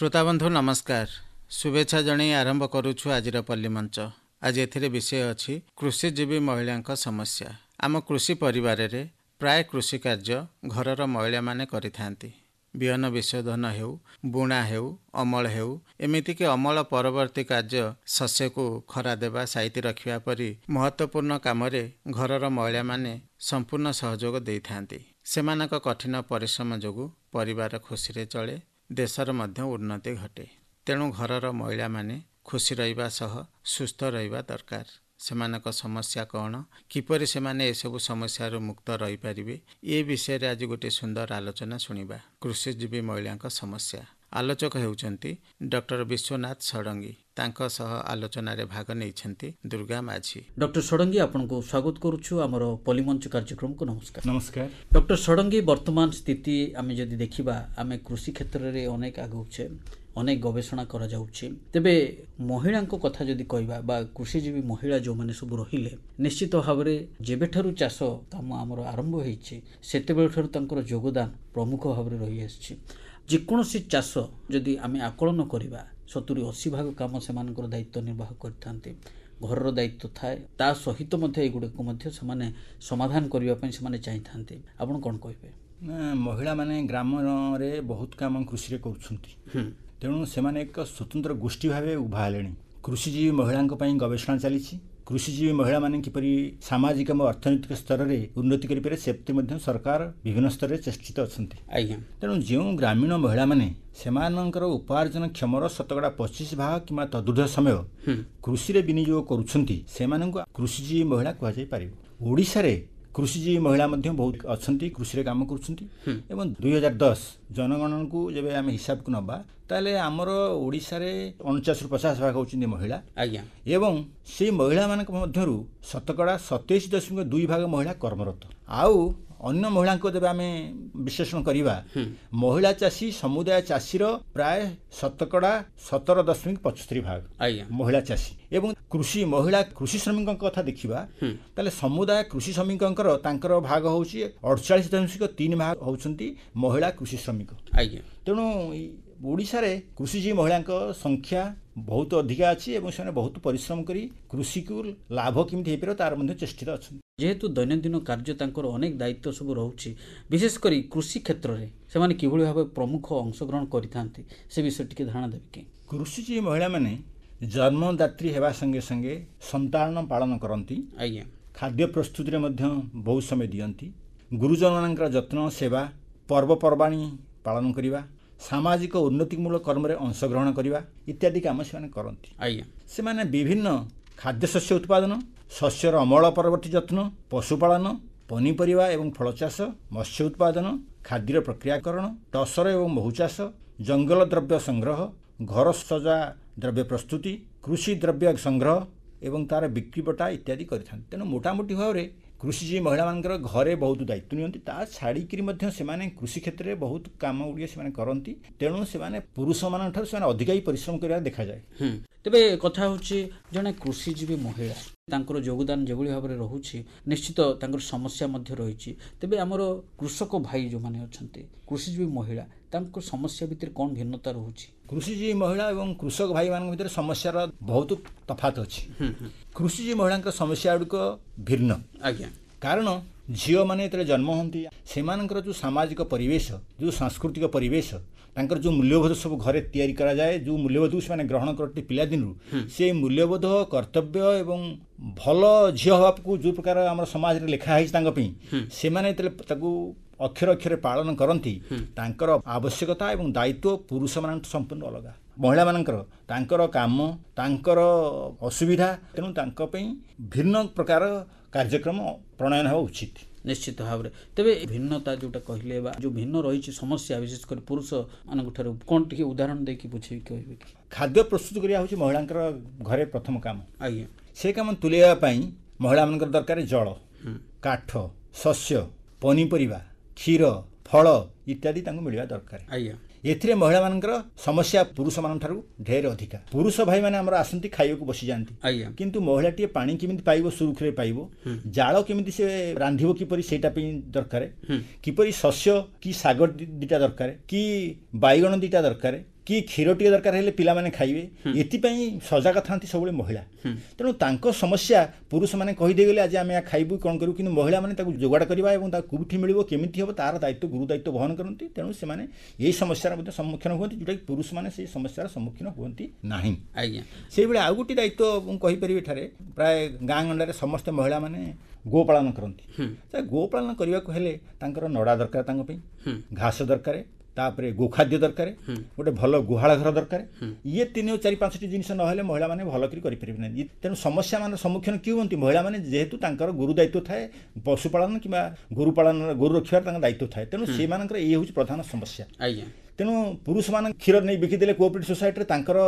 ଶ୍ରୋତାବନ୍ଧୁ ନମସ୍କାର ଶୁଭେଚ୍ଛା ଜଣାଇ ଆରମ୍ଭ କରୁଛୁ ଆଜିର ପଲ୍ଲୀମଞ୍ଚ ଆଜି ଏଥିରେ ବିଷୟ ଅଛି କୃଷିଜୀବୀ ମହିଳାଙ୍କ ସମସ୍ୟା ଆମ କୃଷି ପରିବାରରେ ପ୍ରାୟ କୃଷି କାର୍ଯ୍ୟ ଘରର ମହିଳାମାନେ କରିଥାନ୍ତି ବିହନ ବିଶୋଧନ ହେଉ ବୁଣା ହେଉ ଅମଳ ହେଉ ଏମିତିକି ଅମଳ ପରବର୍ତ୍ତୀ କାର୍ଯ୍ୟ ଶସ୍ୟକୁ ଖରା ଦେବା ସାଇତି ରଖିବା ପରି ମହତ୍ତ୍ୱପୂର୍ଣ୍ଣ କାମରେ ଘରର ମହିଳାମାନେ ସମ୍ପୂର୍ଣ୍ଣ ସହଯୋଗ ଦେଇଥାନ୍ତି ସେମାନଙ୍କ କଠିନ ପରିଶ୍ରମ ଯୋଗୁଁ ପରିବାର ଖୁସିରେ ଚଳେ ଦେଶର ମଧ୍ୟ ଉନ୍ନତି ଘଟେ ତେଣୁ ଘରର ମହିଳାମାନେ ଖୁସି ରହିବା ସହ ସୁସ୍ଥ ରହିବା ଦରକାର ସେମାନଙ୍କ ସମସ୍ୟା କ'ଣ କିପରି ସେମାନେ ଏସବୁ ସମସ୍ୟାରୁ ମୁକ୍ତ ରହିପାରିବେ ଏ ବିଷୟରେ ଆଜି ଗୋଟିଏ ସୁନ୍ଦର ଆଲୋଚନା ଶୁଣିବା କୃଷିଜୀବୀ ମହିଳାଙ୍କ ସମସ୍ୟା ଆଲୋଚକ ହେଉଛନ୍ତି ଡକ୍ଟର ବିଶ୍ୱନାଥ ଷଡ଼ଙ୍ଗୀ ତାଙ୍କ ସହ ଆଲୋଚନାରେ ଭାଗ ନେଇଛନ୍ତି ଦୁର୍ଗା ମାଝୀ ଡକ୍ଟର ଷଡ଼ଙ୍ଗୀ ଆପଣଙ୍କୁ ସ୍ୱାଗତ କରୁଛୁ ଆମର ପଲିମଞ୍ଚ କାର୍ଯ୍ୟକ୍ରମକୁ ନମସ୍କାର ନମସ୍କାର ଡକ୍ଟର ଷଡ଼ଙ୍ଗୀ ବର୍ତ୍ତମାନ ସ୍ଥିତି ଆମେ ଯଦି ଦେଖିବା ଆମେ କୃଷି କ୍ଷେତ୍ରରେ ଅନେକ ଆଗଉଛେ ଅନେକ ଗବେଷଣା କରାଯାଉଛି ତେବେ ମହିଳାଙ୍କ କଥା ଯଦି କହିବା ବା କୃଷିଜୀବୀ ମହିଳା ଯେଉଁମାନେ ସବୁ ରହିଲେ ନିଶ୍ଚିତ ଭାବରେ ଯେବେଠାରୁ ଚାଷ କାମ ଆମର ଆରମ୍ଭ ହୋଇଛି ସେତେବେଳଠାରୁ ତାଙ୍କର ଯୋଗଦାନ ପ୍ରମୁଖ ଭାବରେ ରହିଆସିଛି ଯେକୌଣସି ଚାଷ ଯଦି ଆମେ ଆକଳନ କରିବା ସତୁରି ଅଶୀ ଭାଗ କାମ ସେମାନଙ୍କର ଦାୟିତ୍ୱ ନିର୍ବାହ କରିଥାନ୍ତି ଘରର ଦାୟିତ୍ୱ ଥାଏ ତା ସହିତ ମଧ୍ୟ ଏଗୁଡ଼ିକୁ ମଧ୍ୟ ସେମାନେ ସମାଧାନ କରିବା ପାଇଁ ସେମାନେ ଚାହିଁଥାନ୍ତି ଆପଣ କ'ଣ କହିବେ ମହିଳାମାନେ ଗ୍ରାମରେ ବହୁତ କାମ କୃଷିରେ କରୁଛନ୍ତି ତେଣୁ ସେମାନେ ଏକ ସ୍ୱତନ୍ତ୍ର ଗୋଷ୍ଠୀ ଭାବେ ଉଭା ହେଲେଣି କୃଷିଜୀବୀ ମହିଳାଙ୍କ ପାଇଁ ଗବେଷଣା ଚାଲିଛି କୃଷିଜୀବୀ ମହିଳାମାନେ କିପରି ସାମାଜିକ ଏବଂ ଅର୍ଥନୈତିକ ସ୍ତରରେ ଉନ୍ନତି କରିପାରିବେ ସେପ୍ତି ମଧ୍ୟ ସରକାର ବିଭିନ୍ନ ସ୍ତରରେ ଚେଷ୍ଟିତ ଅଛନ୍ତି ଆଜ୍ଞା ତେଣୁ ଯେଉଁ ଗ୍ରାମୀଣ ମହିଳାମାନେ ସେମାନଙ୍କର ଉପାର୍ଜନ କ୍ଷମର ଶତକଡ଼ା ପଚିଶ ଭାଗ କିମ୍ବା ତଦୃଢ ସମୟ କୃଷିରେ ବିନିଯୋଗ କରୁଛନ୍ତି ସେମାନଙ୍କୁ କୃଷିଜୀବୀ ମହିଳା କୁହାଯାଇ ପାରିବ ଓଡ଼ିଶାରେ କୃଷିଜୀବୀ ମହିଳା ମଧ୍ୟ ବହୁତ ଅଛନ୍ତି କୃଷିରେ କାମ କରୁଛନ୍ତି ଏବଂ ଦୁଇହଜାର ଦଶ ଜନଗଣନାକୁ ଯେବେ ଆମେ ହିସାବକୁ ନେବା ତାହେଲେ ଆମର ଓଡ଼ିଶାରେ ଅଣଚାଶରୁ ପଚାଶ ଭାଗ ହେଉଛନ୍ତି ମହିଳା ଆଜ୍ଞା ଏବଂ ସେଇ ମହିଳାମାନଙ୍କ ମଧ୍ୟରୁ ଶତକଡ଼ା ସତେଇଶ ଦଶମିକ ଦୁଇ ଭାଗ ମହିଳା କର୍ମରତ ଆଉ ଅନ୍ୟ ମହିଳାଙ୍କୁ ଯେବେ ଆମେ ବିଶ୍ଳେଷଣ କରିବା ମହିଳା ଚାଷୀ ସମୁଦାୟ ଚାଷୀର ପ୍ରାୟ ଶତକଡ଼ା ସତର ଦଶମିକ ପଞ୍ଚସ୍ତରୀ ଭାଗ ମହିଳା ଚାଷୀ ଏବଂ କୃଷି ମହିଳା କୃଷି ଶ୍ରମିକଙ୍କ କଥା ଦେଖିବା ତାହେଲେ ସମୁଦାୟ କୃଷି ଶ୍ରମିକଙ୍କର ତାଙ୍କର ଭାଗ ହେଉଛି ଅଠଚାଳିଶ ଦଶମିକ ତିନି ଭାଗ ହେଉଛନ୍ତି ମହିଳା କୃଷି ଶ୍ରମିକ ଆଜ୍ଞା ତେଣୁ ଓଡ଼ିଶାରେ କୃଷିଜୀବୀ ମହିଳାଙ୍କ ସଂଖ୍ୟା ବହୁତ ଅଧିକା ଅଛି ଏବଂ ସେମାନେ ବହୁତ ପରିଶ୍ରମ କରି କୃଷିକୁ ଲାଭ କେମିତି ହେଇପାରିବ ତା'ର ମଧ୍ୟ ଚେଷ୍ଟିତ ଅଛନ୍ତି ଯେହେତୁ ଦୈନନ୍ଦିନ କାର୍ଯ୍ୟ ତାଙ୍କର ଅନେକ ଦାୟିତ୍ୱ ସବୁ ରହୁଛି ବିଶେଷ କରି କୃଷି କ୍ଷେତ୍ରରେ ସେମାନେ କିଭଳି ଭାବେ ପ୍ରମୁଖ ଅଂଶଗ୍ରହଣ କରିଥାନ୍ତି ସେ ବିଷୟରେ ଟିକେ ଧାରଣା ଦେବେ କି କୃଷିଜୀବୀ ମହିଳାମାନେ ଜନ୍ମଦାତ୍ରୀ ହେବା ସଙ୍ଗେ ସଙ୍ଗେ ସନ୍ତାନ ପାଳନ କରନ୍ତି ଆଜ୍ଞା ଖାଦ୍ୟ ପ୍ରସ୍ତୁତିରେ ମଧ୍ୟ ବହୁତ ସମୟ ଦିଅନ୍ତି ଗୁରୁଜନମାନଙ୍କର ଯତ୍ନ ସେବା ପର୍ବପର୍ବାଣି ପାଳନ କରିବା ସାମାଜିକ ଉନ୍ନତିମୂଳକ କର୍ମରେ ଅଂଶଗ୍ରହଣ କରିବା ଇତ୍ୟାଦି କାମ ସେମାନେ କରନ୍ତି ଆଜ୍ଞା ସେମାନେ ବିଭିନ୍ନ ଖାଦ୍ୟଶସ୍ୟ ଉତ୍ପାଦନ ଶସ୍ୟର ଅମଳ ପରବର୍ତ୍ତୀ ଯତ୍ନ ପଶୁପାଳନ ପନିପରିବା ଏବଂ ଫଳଚାଷ ମତ୍ସ୍ୟ ଉତ୍ପାଦନ ଖାଦ୍ୟର ପ୍ରକ୍ରିୟାକରଣ ଟସର ଏବଂ ମହୁ ଚାଷ ଜଙ୍ଗଲ ଦ୍ରବ୍ୟ ସଂଗ୍ରହ ଘର ସଜା ଦ୍ରବ୍ୟ ପ୍ରସ୍ତୁତି କୃଷି ଦ୍ରବ୍ୟ ସଂଗ୍ରହ ଏବଂ ତା'ର ବିକ୍ରି ବଟା ଇତ୍ୟାଦି କରିଥାନ୍ତି ତେଣୁ ମୋଟାମୋଟି ଭାବରେ କୃଷିଜୀବୀ ମହିଳାମାନଙ୍କର ଘରେ ବହୁତ ଦାୟିତ୍ୱ ନିଅନ୍ତି ତା ଛାଡ଼ିକିରି ମଧ୍ୟ ସେମାନେ କୃଷି କ୍ଷେତ୍ରରେ ବହୁତ କାମ ଗୁଡ଼ିକ ସେମାନେ କରନ୍ତି ତେଣୁ ସେମାନେ ପୁରୁଷମାନଙ୍କଠାରୁ ସେମାନେ ଅଧିକା ପରିଶ୍ରମ କରିବାର ଦେଖାଯାଏ ତେବେ କଥା ହେଉଛି ଜଣେ କୃଷିଜୀବୀ ମହିଳା ତାଙ୍କର ଯୋଗଦାନ ଯେଭଳି ଭାବରେ ରହୁଛି ନିଶ୍ଚିତ ତାଙ୍କର ସମସ୍ୟା ମଧ୍ୟ ରହିଛି ତେବେ ଆମର କୃଷକ ଭାଇ ଯେଉଁମାନେ ଅଛନ୍ତି କୃଷିଜୀବୀ ମହିଳା ତାଙ୍କ ସମସ୍ୟା ଭିତରେ କ'ଣ ଭିନ୍ନତା ରହୁଛି कृषिजीवी महिला ए कृषक भाइ म भएर समस्य र बहुत तफात अृषिजी महिलाको समस्या गुड्क भिन्न आज्ञा कारण झियो माने त जन्म सेमानको जो सामाजिक परिवेश जो सांस्कृतिक परिवेश तर जो मूल्यबोध सबै घर तयारी जो मूल्यबोध माने ग्रहण पिला कति से मूल्यबोध कर्तव्य एवं भलो झियो हाम्रो जो प्रकार समाज रे लेखा से माने त तगु ଅକ୍ଷର ଅକ୍ଷରେ ପାଳନ କରନ୍ତି ତାଙ୍କର ଆବଶ୍ୟକତା ଏବଂ ଦାୟିତ୍ୱ ପୁରୁଷମାନଙ୍କଠୁ ସମ୍ପୂର୍ଣ୍ଣ ଅଲଗା ମହିଳାମାନଙ୍କର ତାଙ୍କର କାମ ତାଙ୍କର ଅସୁବିଧା ତେଣୁ ତାଙ୍କ ପାଇଁ ଭିନ୍ନ ପ୍ରକାର କାର୍ଯ୍ୟକ୍ରମ ପ୍ରଣୟନ ହେବା ଉଚିତ ନିଶ୍ଚିତ ଭାବରେ ତେବେ ଭିନ୍ନତା ଯେଉଁଟା କହିଲେ ବା ଯେଉଁ ଭିନ୍ନ ରହିଛି ସମସ୍ୟା ବିଶେଷ କରି ପୁରୁଷମାନଙ୍କ ଠାରୁ କ'ଣ ଟିକିଏ ଉଦାହରଣ ଦେଇକି ବୁଝେଇ କହିବେ କି ଖାଦ୍ୟ ପ୍ରସ୍ତୁତ କରିବା ହେଉଛି ମହିଳାଙ୍କର ଘରେ ପ୍ରଥମ କାମ ଆଜ୍ଞା ସେ କାମ ତୁଲାଇବା ପାଇଁ ମହିଳାମାନଙ୍କର ଦରକାର ଜଳ କାଠ ଶସ୍ୟ ପନିପରିବା କ୍ଷୀର ଫଳ ଇତ୍ୟାଦି ତାଙ୍କୁ ମିଳିବା ଦରକାର ଆଜ୍ଞା ଏଥିରେ ମହିଳାମାନଙ୍କର ସମସ୍ୟା ପୁରୁଷମାନଙ୍କଠାରୁ ଢେର ଅଧିକା ପୁରୁଷ ଭାଇମାନେ ଆମର ଆସନ୍ତି ଖାଇବାକୁ ବସିଯାଆନ୍ତି ଆଜ୍ଞା କିନ୍ତୁ ମହିଳାଟିଏ ପାଣି କେମିତି ପାଇବ ସୁରୁଖୁରୁରେ ପାଇବ ଜାଳ କେମିତି ସେ ରାନ୍ଧିବ କିପରି ସେଇଟା ପାଇଁ ଦରକାର କିପରି ଶସ୍ୟ କି ଶାଗ ଦୁଇଟା ଦରକାର କି ବାଇଗଣ ଦୁଇଟା ଦରକାର କି କ୍ଷୀର ଟିକେ ଦରକାର ହେଲେ ପିଲାମାନେ ଖାଇବେ ଏଥିପାଇଁ ସଜାଗ ଥାନ୍ତି ସବୁବେଳେ ମହିଳା ତେଣୁ ତାଙ୍କ ସମସ୍ୟା ପୁରୁଷମାନେ କହିଦେଇଗଲେ ଆଜି ଆମେ ଏହା ଖାଇବୁ କ'ଣ କରିବୁ କିନ୍ତୁ ମହିଳାମାନେ ତାକୁ ଯୋଗାଡ଼ କରିବା ଏବଂ ତାକୁ କେଉଁଠି ମିଳିବ କେମିତି ହେବ ତାର ଦାୟିତ୍ୱ ଗୁରୁ ଦାୟିତ୍ୱ ବହନ କରନ୍ତି ତେଣୁ ସେମାନେ ଏହି ସମସ୍ୟାର ମଧ୍ୟ ସମ୍ମୁଖୀନ ହୁଅନ୍ତି ଯେଉଁଟାକି ପୁରୁଷମାନେ ସେହି ସମସ୍ୟାର ସମ୍ମୁଖୀନ ହୁଅନ୍ତି ନାହିଁ ଆଜ୍ଞା ସେହିଭଳି ଆଉ ଗୋଟିଏ ଦାୟିତ୍ୱ ମୁଁ କହିପାରିବି ଏଠାରେ ପ୍ରାୟ ଗାଁ ଗଣ୍ଡାରେ ସମସ୍ତେ ମହିଳାମାନେ ଗୋପାଳନ କରନ୍ତି ସେ ଗୋପାଳନ କରିବାକୁ ହେଲେ ତାଙ୍କର ନଡ଼ା ଦରକାର ତାଙ୍କ ପାଇଁ ଘାସ ଦରକାର ତାପରେ ଗୋଖାଦ୍ୟ ଦରକାର ଗୋଟେ ଭଲ ଗୁହାଳ ଘର ଦରକାର ଇଏ ତିନି ଚାରି ପାଞ୍ଚଟି ଜିନିଷ ନହେଲେ ମହିଳାମାନେ ଭଲ କରି କରିପାରିବେ ନାହିଁ ତେଣୁ ସମସ୍ୟାମାନ ସମ୍ମୁଖୀନ କି ହୁଅନ୍ତି ମହିଳାମାନେ ଯେହେତୁ ତାଙ୍କର ଗୁରୁ ଦାୟିତ୍ୱ ଥାଏ ପଶୁପାଳନ କିମ୍ବା ଗୋରୁ ପାଳନ ଗୋରୁ ରଖିବାର ତାଙ୍କ ଦାୟିତ୍ୱ ଥାଏ ତେଣୁ ସେମାନଙ୍କର ଇଏ ହେଉଛି ପ୍ରଧାନ ସମସ୍ୟା ଆଜ୍ଞା ତେଣୁ ପୁରୁଷମାନଙ୍କ କ୍ଷୀର ନେଇ ବିକିଦେଲେ କୋଅପରେଟିଭ ସୋସାଇଟିରେ ତାଙ୍କର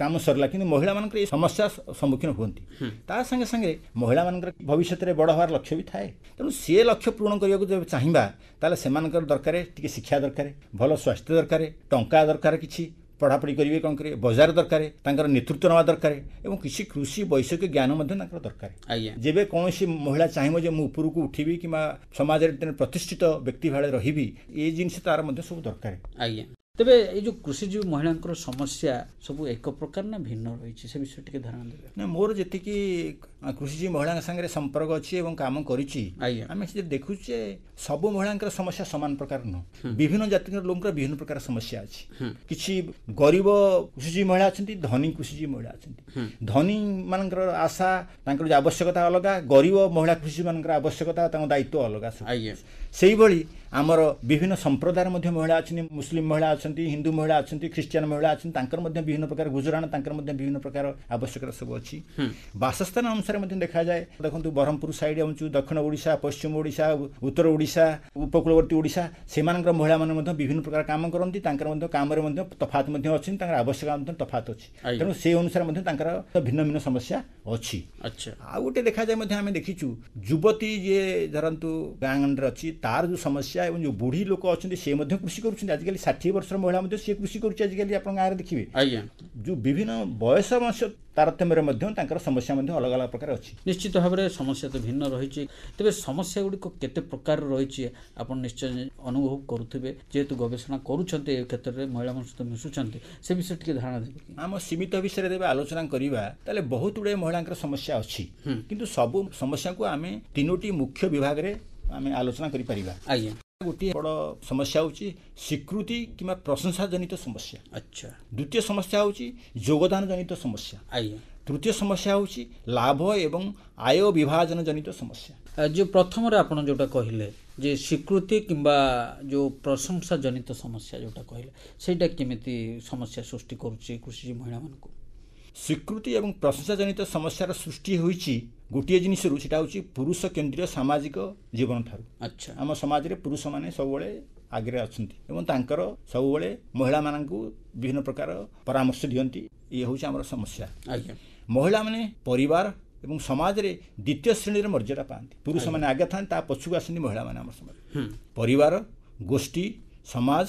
କାମ ସରିଲା କିନ୍ତୁ ମହିଳାମାନଙ୍କର ଏ ସମସ୍ୟା ସମ୍ମୁଖୀନ ହୁଅନ୍ତି ତା ସାଙ୍ଗେ ସାଙ୍ଗେ ମହିଳାମାନଙ୍କର ଭବିଷ୍ୟତରେ ବଡ଼ ହେବାର ଲକ୍ଷ୍ୟ ବି ଥାଏ ତେଣୁ ସିଏ ଲକ୍ଷ୍ୟ ପୂରଣ କରିବାକୁ ଯଦି ଚାହିଁବା ତାହେଲେ ସେମାନଙ୍କର ଦରକାର ଟିକେ ଶିକ୍ଷା ଦରକାର ଭଲ ସ୍ୱାସ୍ଥ୍ୟ ଦରକାର ଟଙ୍କା ଦରକାର କିଛି ପଢ଼ାପଢ଼ି କରିବେ କ'ଣ କରିବେ ବଜାର ଦରକାର ତାଙ୍କର ନେତୃତ୍ୱ ନେବା ଦରକାର ଏବଂ କିଛି କୃଷି ବୈଷୟିକ ଜ୍ଞାନ ମଧ୍ୟ ତାଙ୍କର ଦରକାର ଆଜ୍ଞା ଯେବେ କୌଣସି ମହିଳା ଚାହିଁବ ଯେ ମୁଁ ଉପରକୁ ଉଠିବି କିମ୍ବା ସମାଜରେ ପ୍ରତିଷ୍ଠିତ ବ୍ୟକ୍ତି ଭାବେ ରହିବି ଏ ଜିନିଷ ତାର ମଧ୍ୟ ସବୁ ଦରକାର ଆଜ୍ଞା ତେବେ ଏଇ ଯେଉଁ କୃଷିଜୀବୀ ମହିଳାଙ୍କର ସମସ୍ୟା ସବୁ ଏକ ପ୍ରକାର ନା ଭିନ୍ନ ରହିଛି ସେ ବିଷୟରେ ଟିକେ ଧାରଣା ଦେବେ ନା ମୋର ଯେତିକି କୃଷିଜୀବୀ ମହିଳାଙ୍କ ସାଙ୍ଗରେ ସମ୍ପର୍କ ଅଛି ଏବଂ କାମ କରିଛି ଆମେ ସେଥିରେ ଦେଖୁଛେ ସବୁ ମହିଳାଙ୍କର ସମସ୍ୟା ସମାନ ପ୍ରକାର ନୁହଁ ବିଭିନ୍ନ ଜାତିଙ୍କର ଲୋକଙ୍କର ବିଭିନ୍ନ ପ୍ରକାର ସମସ୍ୟା ଅଛି କିଛି ଗରିବ କୃଷିଜୀବୀ ମହିଳା ଅଛନ୍ତି ଧନୀ କୃଷିଜୀବୀ ମହିଳା ଅଛନ୍ତି ଧନୀମାନଙ୍କର ଆଶା ତାଙ୍କର ଆବଶ୍ୟକତା ଅଲଗା ଗରିବ ମହିଳା କୃଷିମାନଙ୍କର ଆବଶ୍ୟକତା ତାଙ୍କ ଦାୟିତ୍ୱ ଅଲଗା ସେଇଭଳି ଆମର ବିଭିନ୍ନ ସମ୍ପ୍ରଦାୟର ମଧ୍ୟ ମହିଳା ଅଛନ୍ତି ମୁସଲିମ ମହିଳା ଅଛନ୍ତି ହିନ୍ଦୁ ମହିଳା ଅଛନ୍ତି ଖ୍ରୀଷ୍ଟିଆନ ମହିଳା ଅଛନ୍ତି ତାଙ୍କର ମଧ୍ୟ ବିଭିନ୍ନ ପ୍ରକାର ଗୁଜୁରାଣ ତାଙ୍କର ମଧ୍ୟ ବିଭିନ୍ନ ପ୍ରକାର ଆବଶ୍ୟକତା ସବୁ ଅଛି ବାସସ୍ଥାନ ଅନୁସାରେ ମଧ୍ୟ ଦେଖାଯାଏ ଦେଖନ୍ତୁ ବ୍ରହ୍ମପୁର ସାଇଡ଼ ହେଉଛୁ ଦକ୍ଷିଣ ଓଡ଼ିଶା ପଶ୍ଚିମ ଓଡ଼ିଶା ଉତ୍ତର ଓଡ଼ିଶା ଉପକୂଳବର୍ତ୍ତୀ ଓଡ଼ିଶା ସେମାନଙ୍କର ମହିଳାମାନେ ମଧ୍ୟ ବିଭିନ୍ନ ପ୍ରକାର କାମ କରନ୍ତି ତାଙ୍କର ମଧ୍ୟ କାମରେ ମଧ୍ୟ ତଫାତ ମଧ୍ୟ ଅଛି ତାଙ୍କର ଆବଶ୍ୟକ ମଧ୍ୟ ତଫାତ ଅଛି ତେଣୁ ସେ ଅନୁସାରେ ମଧ୍ୟ ତାଙ୍କର ଭିନ୍ନ ଭିନ୍ନ ସମସ୍ୟା ଅଛି ଆଚ୍ଛା ଆଉ ଗୋଟେ ଦେଖାଯାଏ ମଧ୍ୟ ଆମେ ଦେଖିଛୁ ଯୁବତୀ ଯିଏ ଧରନ୍ତୁ ଗାଁ ଗଣ୍ଡରେ ଅଛି ତାର ଯେଉଁ ସମସ୍ୟା ଏବଂ ଯେଉଁ ବୁଢ଼ୀ ଲୋକ ଅଛନ୍ତି ସେ ମଧ୍ୟ କୃଷି କରୁଛନ୍ତି ଆଜିକାଲି ଷାଠିଏ ବର୍ଷର ମହିଳା ମଧ୍ୟ ସେ କୃଷି କରୁଛି ଆଜିକାଲି ଆପଣ ଗାଁରେ ଦେଖିବେ ଆଜ୍ଞା ଯେଉଁ ବିଭିନ୍ନ ବୟସ ତାରତମ୍ୟରେ ମଧ୍ୟ ତାଙ୍କର ସମସ୍ୟା ମଧ୍ୟ ଅଲଗା ଅଲଗା ପ୍ରକାର ଅଛି ନିଶ୍ଚିତ ଭାବରେ ସମସ୍ୟା ତ ଭିନ୍ନ ରହିଛି ତେବେ ସମସ୍ୟା ଗୁଡ଼ିକ କେତେ ପ୍ରକାର ରହିଛି ଆପଣ ନିଶ୍ଚୟ ଅନୁଭବ କରୁଥିବେ ଯେହେତୁ ଗବେଷଣା କରୁଛନ୍ତି ଏ କ୍ଷେତ୍ରରେ ମହିଳାମାନଙ୍କ ସହିତ ମିଶୁଛନ୍ତି ସେ ବିଷୟରେ ଟିକେ ଧାରଣା ଦେବେ ଆମ ସୀମିତ ବିଷୟରେ ଦେବେ ଆଲୋଚନା କରିବା ତାହେଲେ ବହୁତ ଗୁଡ଼ିଏ ମହିଳାଙ୍କର ସମସ୍ୟା ଅଛି କିନ୍ତୁ ସବୁ ସମସ୍ୟାକୁ ଆମେ ତିନୋଟି ମୁଖ୍ୟ ବିଭାଗରେ ଆମେ ଆଲୋଚନା କରିପାରିବା ଆଜ୍ଞା ଗୋଟିଏ ବଡ଼ ସମସ୍ୟା ହେଉଛି ସ୍ୱୀକୃତି କିମ୍ବା ପ୍ରଶଂସାଜନିତ ସମସ୍ୟା ଆଚ୍ଛା ଦ୍ୱିତୀୟ ସମସ୍ୟା ହେଉଛି ଯୋଗଦାନ ଜନିତ ସମସ୍ୟା ଆଜ୍ଞା ତୃତୀୟ ସମସ୍ୟା ହେଉଛି ଲାଭ ଏବଂ ଆୟ ବିଭାଜନ ଜନିତ ସମସ୍ୟା ଯେଉଁ ପ୍ରଥମରେ ଆପଣ ଯେଉଁଟା କହିଲେ ଯେ ସ୍ୱୀକୃତି କିମ୍ବା ଯେଉଁ ପ୍ରଶଂସା ଜନିତ ସମସ୍ୟା ଯେଉଁଟା କହିଲେ ସେଇଟା କେମିତି ସମସ୍ୟା ସୃଷ୍ଟି କରୁଛି କୃଷିଜୀବୀ ମହିଳାମାନଙ୍କୁ ସ୍ୱୀକୃତି ଏବଂ ପ୍ରଶଂସା ଜନିତ ସମସ୍ୟାର ସୃଷ୍ଟି ହୋଇଛି ଗୋଟିଏ ଜିନିଷରୁ ସେଇଟା ହେଉଛି ପୁରୁଷ କେନ୍ଦ୍ରୀୟ ସାମାଜିକ ଜୀବନଠାରୁ ଆଚ୍ଛା ଆମ ସମାଜରେ ପୁରୁଷମାନେ ସବୁବେଳେ ଆଗରେ ଅଛନ୍ତି ଏବଂ ତାଙ୍କର ସବୁବେଳେ ମହିଳାମାନଙ୍କୁ ବିଭିନ୍ନ ପ୍ରକାର ପରାମର୍ଶ ଦିଅନ୍ତି ଇଏ ହେଉଛି ଆମର ସମସ୍ୟା ଆଜ୍ଞା ମହିଳାମାନେ ପରିବାର ଏବଂ ସମାଜରେ ଦ୍ୱିତୀୟ ଶ୍ରେଣୀରେ ମର୍ଯ୍ୟାଦା ପାଆନ୍ତି ପୁରୁଷମାନେ ଆଗେ ଥାନ୍ତି ତା ପଛକୁ ଆସନ୍ତି ମହିଳାମାନେ ଆମ ସମାଜ ପରିବାର ଗୋଷ୍ଠୀ ସମାଜ